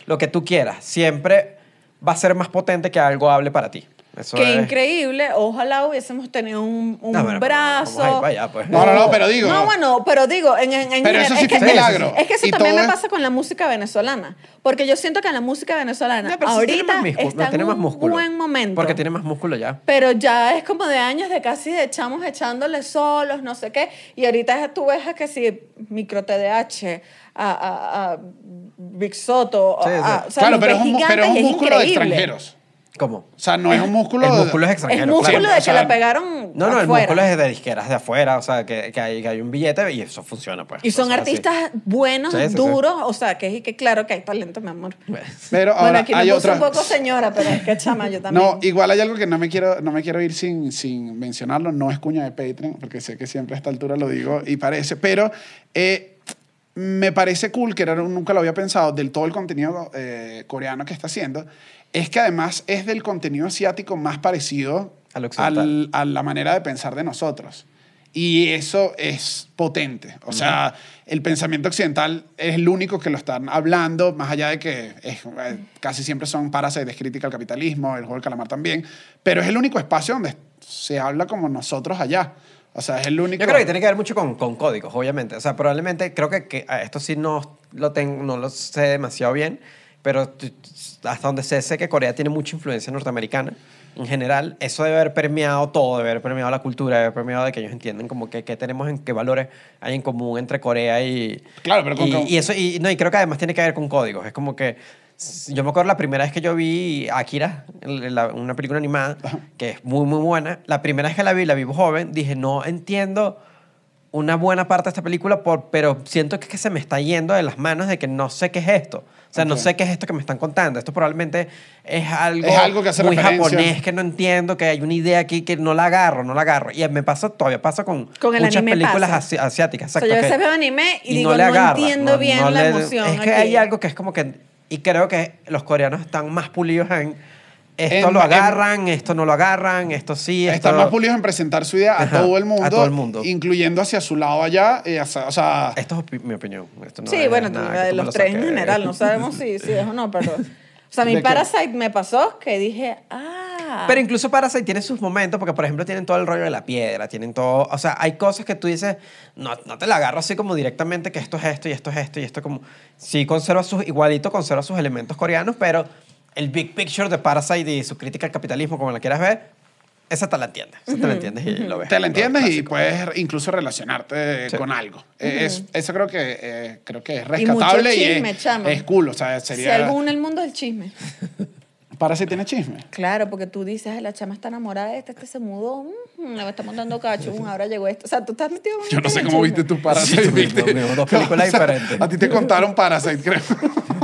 lo que tú quieras, siempre va a ser más potente que algo hable para ti. Qué increíble. Ojalá hubiésemos tenido un, un brazo. Pues. No, no, no, pero digo. No, bueno, pero digo, en, en, pero eso sí es que, es milagro. Es que eso también me pasa con la música venezolana. Porque yo siento que la música venezolana ahorita está no, músculo, un buen momento. Porque tiene más músculo ya. Pero ya es como de años de casi de chamos echándole solos, no sé qué. Y ahorita es tu ves que si micro TDH, a, a, a Big Soto. claro, pero es, un, pero es un músculo de extranjeros como... O sea, no es, un músculo. El músculo es extranjero. El músculo de que la pegaron. No, no, el músculo es de disqueras de afuera, o sea, que, que, hay, que hay, un billete y eso funciona, pues. Y son artistas buenos, duros, o sea, que, que claro que hay talento, mi amor. Pues. Pero ahora bueno, aquí hay un poco señora, pero es que chama, yo también. No, igual hay algo que no me quiero, no me quiero ir sin, sin mencionarlo, no es cuña de Patreon, porque sé que siempre a esta altura lo digo y parece, pero. Eh, me parece cool, que era, nunca lo había pensado, del todo el contenido eh, coreano que está haciendo, es que además es del contenido asiático más parecido al a la manera de pensar de nosotros. Y eso es potente. O sea, el pensamiento occidental es el único que lo están hablando, más allá de que eh, casi siempre son de crítica al capitalismo, el juego del calamar también, pero es el único espacio donde se habla como nosotros allá. O sea, es el único. Yo creo que tiene que ver mucho con, con códigos, obviamente. O sea, probablemente creo que, que esto sí no lo, tengo, no lo sé demasiado bien, pero hasta donde sé, sé que Corea tiene mucha influencia norteamericana. En general, eso debe haber permeado todo, debe haber permeado la cultura, debe haber permeado de que ellos entienden como que, tenemos en qué valores hay en común entre Corea y... Claro, pero con, y, eso, y, no, y creo que además tiene que ver con códigos. Es como que... Yo me acuerdo la primera vez que yo vi Akira, una película animada, que es muy, muy buena. La primera vez que la vi, la vi joven, dije, no entiendo una buena parte de esta película, por, pero siento que, que se me está yendo de las manos de que no sé qué es esto. O sea, no sé qué es esto que me están contando. Esto probablemente es algo, es algo que hace muy japonés que no entiendo, que hay una idea aquí que no la agarro, no la agarro. Y me pasa, todavía pasa con, con muchas películas asiáticas. yo a veo anime y, digo, no, no entiendo bien la emoción. Es que hay algo que es como que... Y creo que los coreanos están más pulidos en esto lo agarran, esto no lo agarran, esto sí. Esto están más pulidos en presentar su idea a todo el mundo. A todo el mundo. Incluyendo hacia su lado allá. Eh, o sea, esto es mi opinión. Esto no sí, bueno, los tres en general. No sabemos si, si es o no, pero. O sea, mi Parasite me pasó que dije, ah. Pero incluso Parasite tiene sus momentos, porque por ejemplo tienen todo el rollo de la piedra, tienen todo. O sea, hay cosas que tú dices, no, no te la agarro así como directamente que esto es esto y esto es esto y esto como. Sí, conserva sus. Igualito conserva sus elementos coreanos, pero el big picture de Parasite y su crítica al capitalismo, como la quieras ver, esa te la entiendes. te la entiendes y lo ves. Te la entiendes y puedes incluso relacionarte con algo. Eh, eso creo que, eh, creo que es rescatable y, es, cool. O sea, sería... Si algún en el mundo del chisme. Parasite tiene chisme. Claro, porque tú dices, la chama está enamorada de este, este se mudó, mm, le montando montando cacho, mm, ahora llegó esto. O sea, tú estás metido en Yo no sé cómo viste tu Parasite. no, dos A ti te contaron Parasite, creo.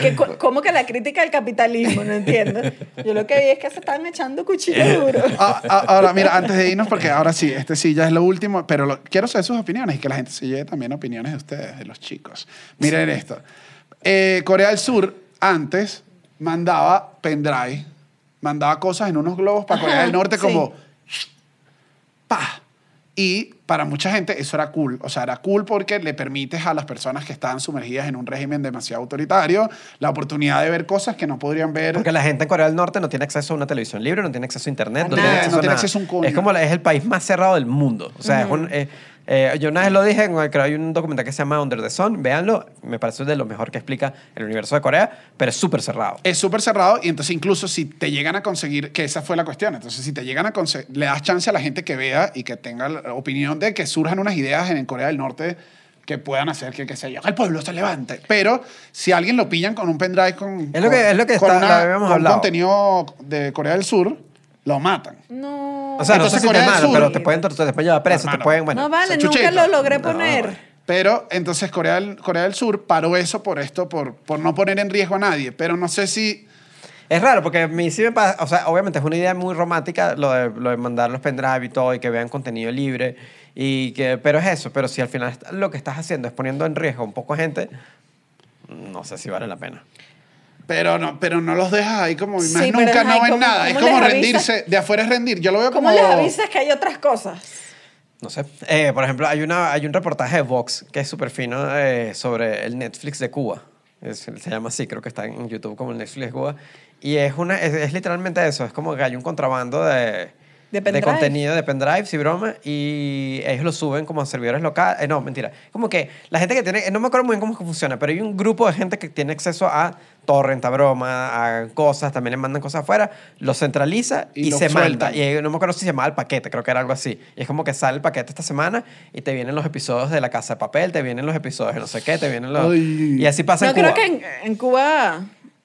que, ¿Cómo que la crítica al capitalismo? No entiendo. Yo lo que vi es que se están echando cuchillos duros. Ah, ah, ahora, mira, antes de irnos, porque ahora sí, este sí ya es lo último, pero quiero saber sus opiniones y que la gente se lleve también opiniones de ustedes, de los chicos. Miren esto. Eh, Corea del Sur antes mandaba pendrive, mandaba cosas en unos globos para Corea del Norte como... ¡Pah! Y para mucha gente eso era cool. O sea, era cool porque le permites a las personas que están sumergidas en un régimen demasiado autoritario la oportunidad de ver cosas que no podrían ver. Porque la gente en Corea del Norte no tiene acceso a una televisión libre, no tiene acceso a internet, no, tiene acceso, a, un Es como es el país más cerrado del mundo. O sea, es, un, eh, eh, yo una vez lo dije, creo hay un documental que se llama Under the Sun, véanlo, me parece de lo mejor que explica el universo de Corea, pero es súper cerrado. Es súper cerrado y entonces incluso si te llegan a conseguir, que esa fue la cuestión, entonces si te llegan a conseguir, le das chance a la gente que vea y que tenga la opinión de que surjan unas ideas en Corea del Norte que puedan hacer que, se el pueblo se levante. Pero si alguien lo pillan con un pendrive con, es lo que, es lo que contenido de Corea del Sur, lo matan. No. O sea, no sé si Corea pero te pueden preso, te pueden, bueno. no vale, nunca lo logré poner. Pero entonces Corea del, Corea del Sur paró eso por esto, por, por no poner en riesgo a nadie. Pero no sé si... Es raro porque a mí sí me pasa, o sea, obviamente es una idea muy romántica lo de, lo mandar los pendrives y todo y que vean contenido libre, y que, pero es eso, pero si al final lo que estás haciendo es poniendo en riesgo un poco gente, no sé si vale la pena. Pero no, pero no los dejas ahí como nunca no ven nada. Es como rendirse. De afuera es rendir. Yo lo veo como. ¿Cómo les avisas que hay otras cosas? No sé. Eh, por ejemplo, hay, una, hay un reportaje de Vox que es súper fino eh, sobre el Netflix de Cuba. Es, se llama así, creo que está en YouTube como el Netflix de Cuba. Y es, una, es, literalmente eso. Es como que hay un contrabando de, de, contenido de pendrives y broma. Y ellos lo suben como a servidores locales. Eh, no, mentira. Como que la gente que tiene. No me acuerdo muy bien cómo es que funciona, pero hay un grupo de gente que tiene acceso a torrent a broma, a cosas, también le mandan cosas afuera, lo centraliza y, se suelta. Y no me acuerdo si se llamaba el paquete, creo que era algo así. Y es como que sale el paquete esta semana y te vienen los episodios de La Casa de Papel, te vienen los episodios de no sé qué, te vienen los... Y así pasa no, en Cuba. No, creo que en, Cuba...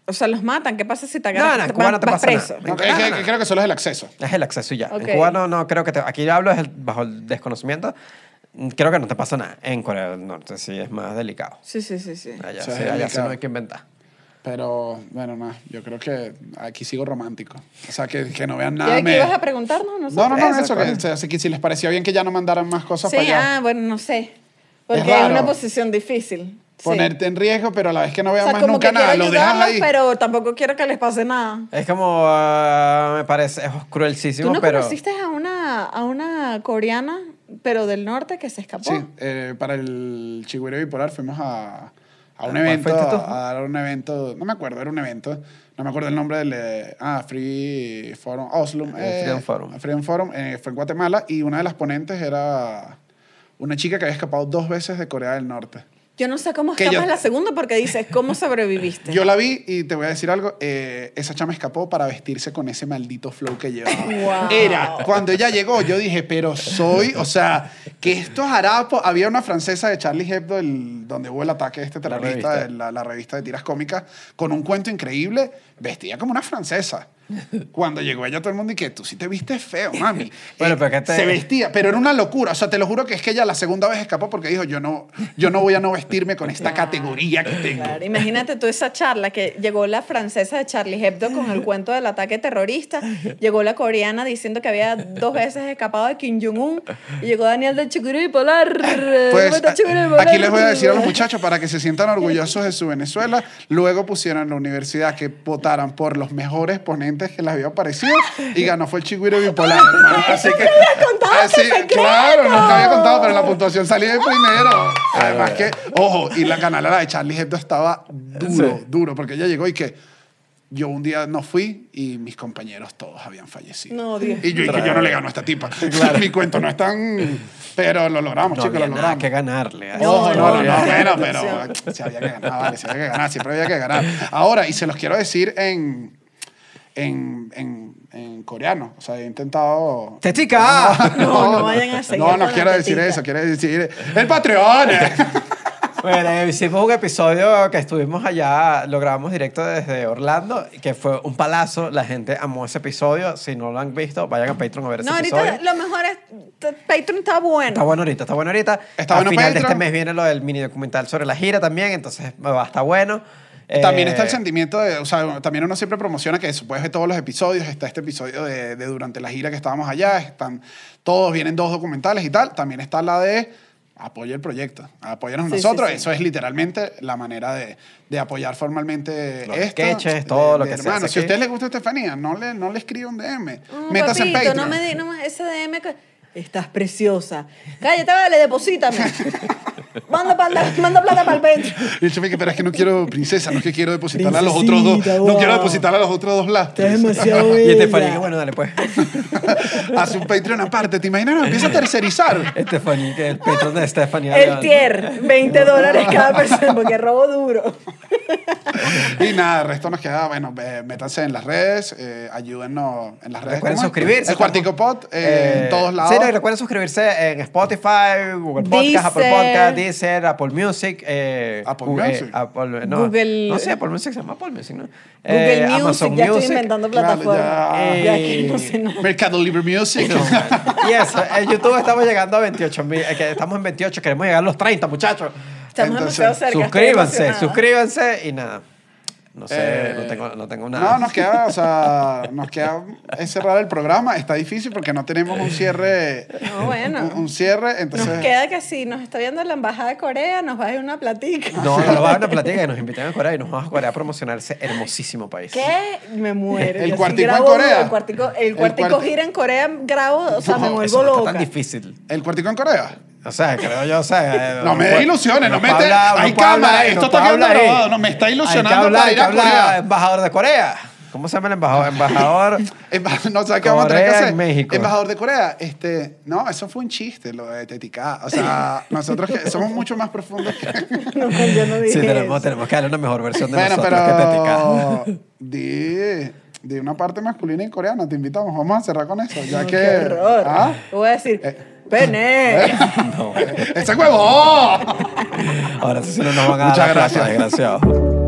O sea, los matan. ¿Qué pasa si te agarran? No, en Cuba no te pasa Nada. creo que solo es el acceso. Es el acceso y ya. En Cuba no, no creo que te... Aquí hablo es el, bajo el desconocimiento creo que no te pasa nada. En Corea del Norte sí es más delicado. Sí, sí, sí. sí, allá sí no hay que inventar. Pero bueno, yo creo que aquí sigo romántico. O sea, que, que no vean nada. ¿Qué ibas a preguntarnos? No, no, no, no, eso, que, pues. que, si, si les parecía bien que ya no mandaran más cosas para pues allá. Ah, bueno, no sé. Porque es, una posición difícil. Ponerte en riesgo, pero a la vez que no vean más nunca nada, lo dejas ahí. Pero tampoco quiero que les pase nada. Es como, ah, me parece, es cruelísimo, ¿Tú no pero... conociste a una, a una coreana, pero del norte, que se escapó? Sí, eh, para el y Bipolar fuimos a a un evento, ah, a, un evento, no me acuerdo, era un evento, no me acuerdo el nombre del, eh, ah, Free Forum, Oslo, eh, free eh, Forum, Freedom Forum, fue en Guatemala y una de las ponentes era una chica que había escapado dos veces de Corea del Norte. Yo no sé cómo escapas yo... la segunda porque dices, ¿cómo sobreviviste? Yo la vi y te voy a decir algo. Eh, esa chama escapó para vestirse con ese maldito flow que llevaba. Era, cuando ella llegó, yo dije, pero soy, o sea, que estos harapos. Había una francesa de Charlie Hebdo, el, donde hubo el ataque de este terrorista, de la, revista de tiras cómicas, con un cuento increíble, vestía como una francesa. Cuando llegó ella, todo el mundo y que tú sí te viste feo, mami. Eh, se vestía, pero era una locura. O sea, te lo juro que es que ella la segunda vez escapó porque dijo, yo no, yo no voy a no vestirme con esta categoría que tengo. Imagínate tú esa charla que llegó la francesa de Charlie Hebdo con el cuento del ataque terrorista, llegó la coreana diciendo que había dos veces escapado de Kim Jong-un, y llegó Daniel de y pues, Polar. aquí les voy a decir a los muchachos para que se sientan orgullosos de su Venezuela, luego pusieron en la universidad que votaran por los mejores ponentes que les había aparecido y ganó fue el chigüire bipolar. Así que. Así, eh, claro, nunca había contado, pero la puntuación salía de primero. Además que, ojo, y la canalera de Charlie Hebdo estaba duro, duro, porque ella llegó y que yo un día no fui y mis compañeros todos habían fallecido. No, Dios. Y yo, que yo no le gano a esta tipa. Mi cuento no es tan... Pero lo logramos, chicos, lo logramos. Nada que ganarle. ¿eh? No, no, no, no, bueno, pero se había que ganar, vale, se había que ganar, siempre había que ganar. Ahora, y se los quiero decir en en, en, en coreano. O sea, he intentado... ¡Tetica! No, no, no quiero decir eso. Quiero decir... ¡El Patreon! Bueno, hicimos un episodio que estuvimos allá, lo grabamos directo desde Orlando, que fue un palazo. La gente amó ese episodio. Si no lo han visto, vayan a Patreon a ver ese episodio. No, ahorita lo mejor es. Patreon está bueno. Está bueno ahorita, está bueno ahorita. Está Al final de este mes viene lo del mini documental sobre la gira también, entonces va a estar bueno. También está el eh, sentimiento de, o sea, también uno siempre promociona que después de todos los episodios, está este episodio de, de durante la gira que estábamos allá, están todos, vienen dos documentales y tal, también está la de apoya el proyecto, apoyarnos nosotros. Eso es literalmente la manera de, de apoyar formalmente Los Sketches, todo lo que hermano. Si a usted le gusta Estefanía, no le, no le escriban DM. Mm, Métase en Patreon. No me di, no, ese DM Estás preciosa. Cállate, vale, deposítame. Manda, plata para el Patreon. Y yo me dije, pero es que no quiero princesa, no es que quiero depositarla a los otros dos. No quiero depositarla a los otros dos lados. Y Estefanía, bueno, dale pues. Hace un Patreon aparte, ¿te imaginas? empieza a tercerizar. Estefanía, que el Patreon de Estefanía. El tier, 20 dólares cada persona, porque robo duro. y nada, el resto nos queda, bueno, eh, métanse en las redes, eh, ayúdennos en las redes. Recuerden suscribirse. El Cuartico Pod, eh, en todos lados. Sí, recuerden suscribirse en Spotify, Google Podcast, Apple Podcast, ser Apple Music. Eh, Apple Google, eh, Music. Google. No sé, Apple Music se llama Apple Music, ¿no? Google eh, Music, ya estoy inventando plataformas. Mercado Libre Music. No, y eso, en YouTube estamos llegando a 28 mil. Estamos en 28, queremos llegar a los 30, muchachos. Estamos Entonces, demasiado cerca. Suscríbanse, suscríbanse y nada. No sé, no, tengo, eh, no tengo nada. No, nos queda, o sea, nos queda es cerrar el programa. Está difícil porque no tenemos un cierre. No, bueno. Un, cierre, entonces... Nos queda que si nos está viendo la Embajada de Corea, nos va a ir una platica. No, nos va a una platica y nos invitan a Corea y nos vamos a Corea a promocionar ese hermosísimo país. ¿Qué? Me muero. El cuartico en Corea. El cuartico, el cuartico gira en Corea, grabo, o sea, me vuelvo loca. tan difícil. ¿El cuartico en Corea? O sea, creo yo, o sea. Eh, no me des ilusiones, no, no me te... Hay cámara, esto está quedando grabado. Eh. No me está ilusionando hablar, para ir a Corea. Embajador de Corea. ¿Cómo se llama el embajador? Embajador. no sabes qué vamos a tener que hacer. Embajador de Corea. Este, no, eso fue un chiste, lo de Teticá. O sea, nosotros que somos mucho más profundos que. no, pues, yo no dije. Sí, tenemos, eso. tenemos que darle una mejor versión de bueno, nosotros pero... que Teticá. De, de una parte masculina y coreana, te invitamos. Vamos a cerrar con eso, ya que. Qué horror. ¿Ah? Voy a decir. Eh, pene. no. ¡Ese huevo! Ahora sí no nos van a Muchas gracias. desgraciado.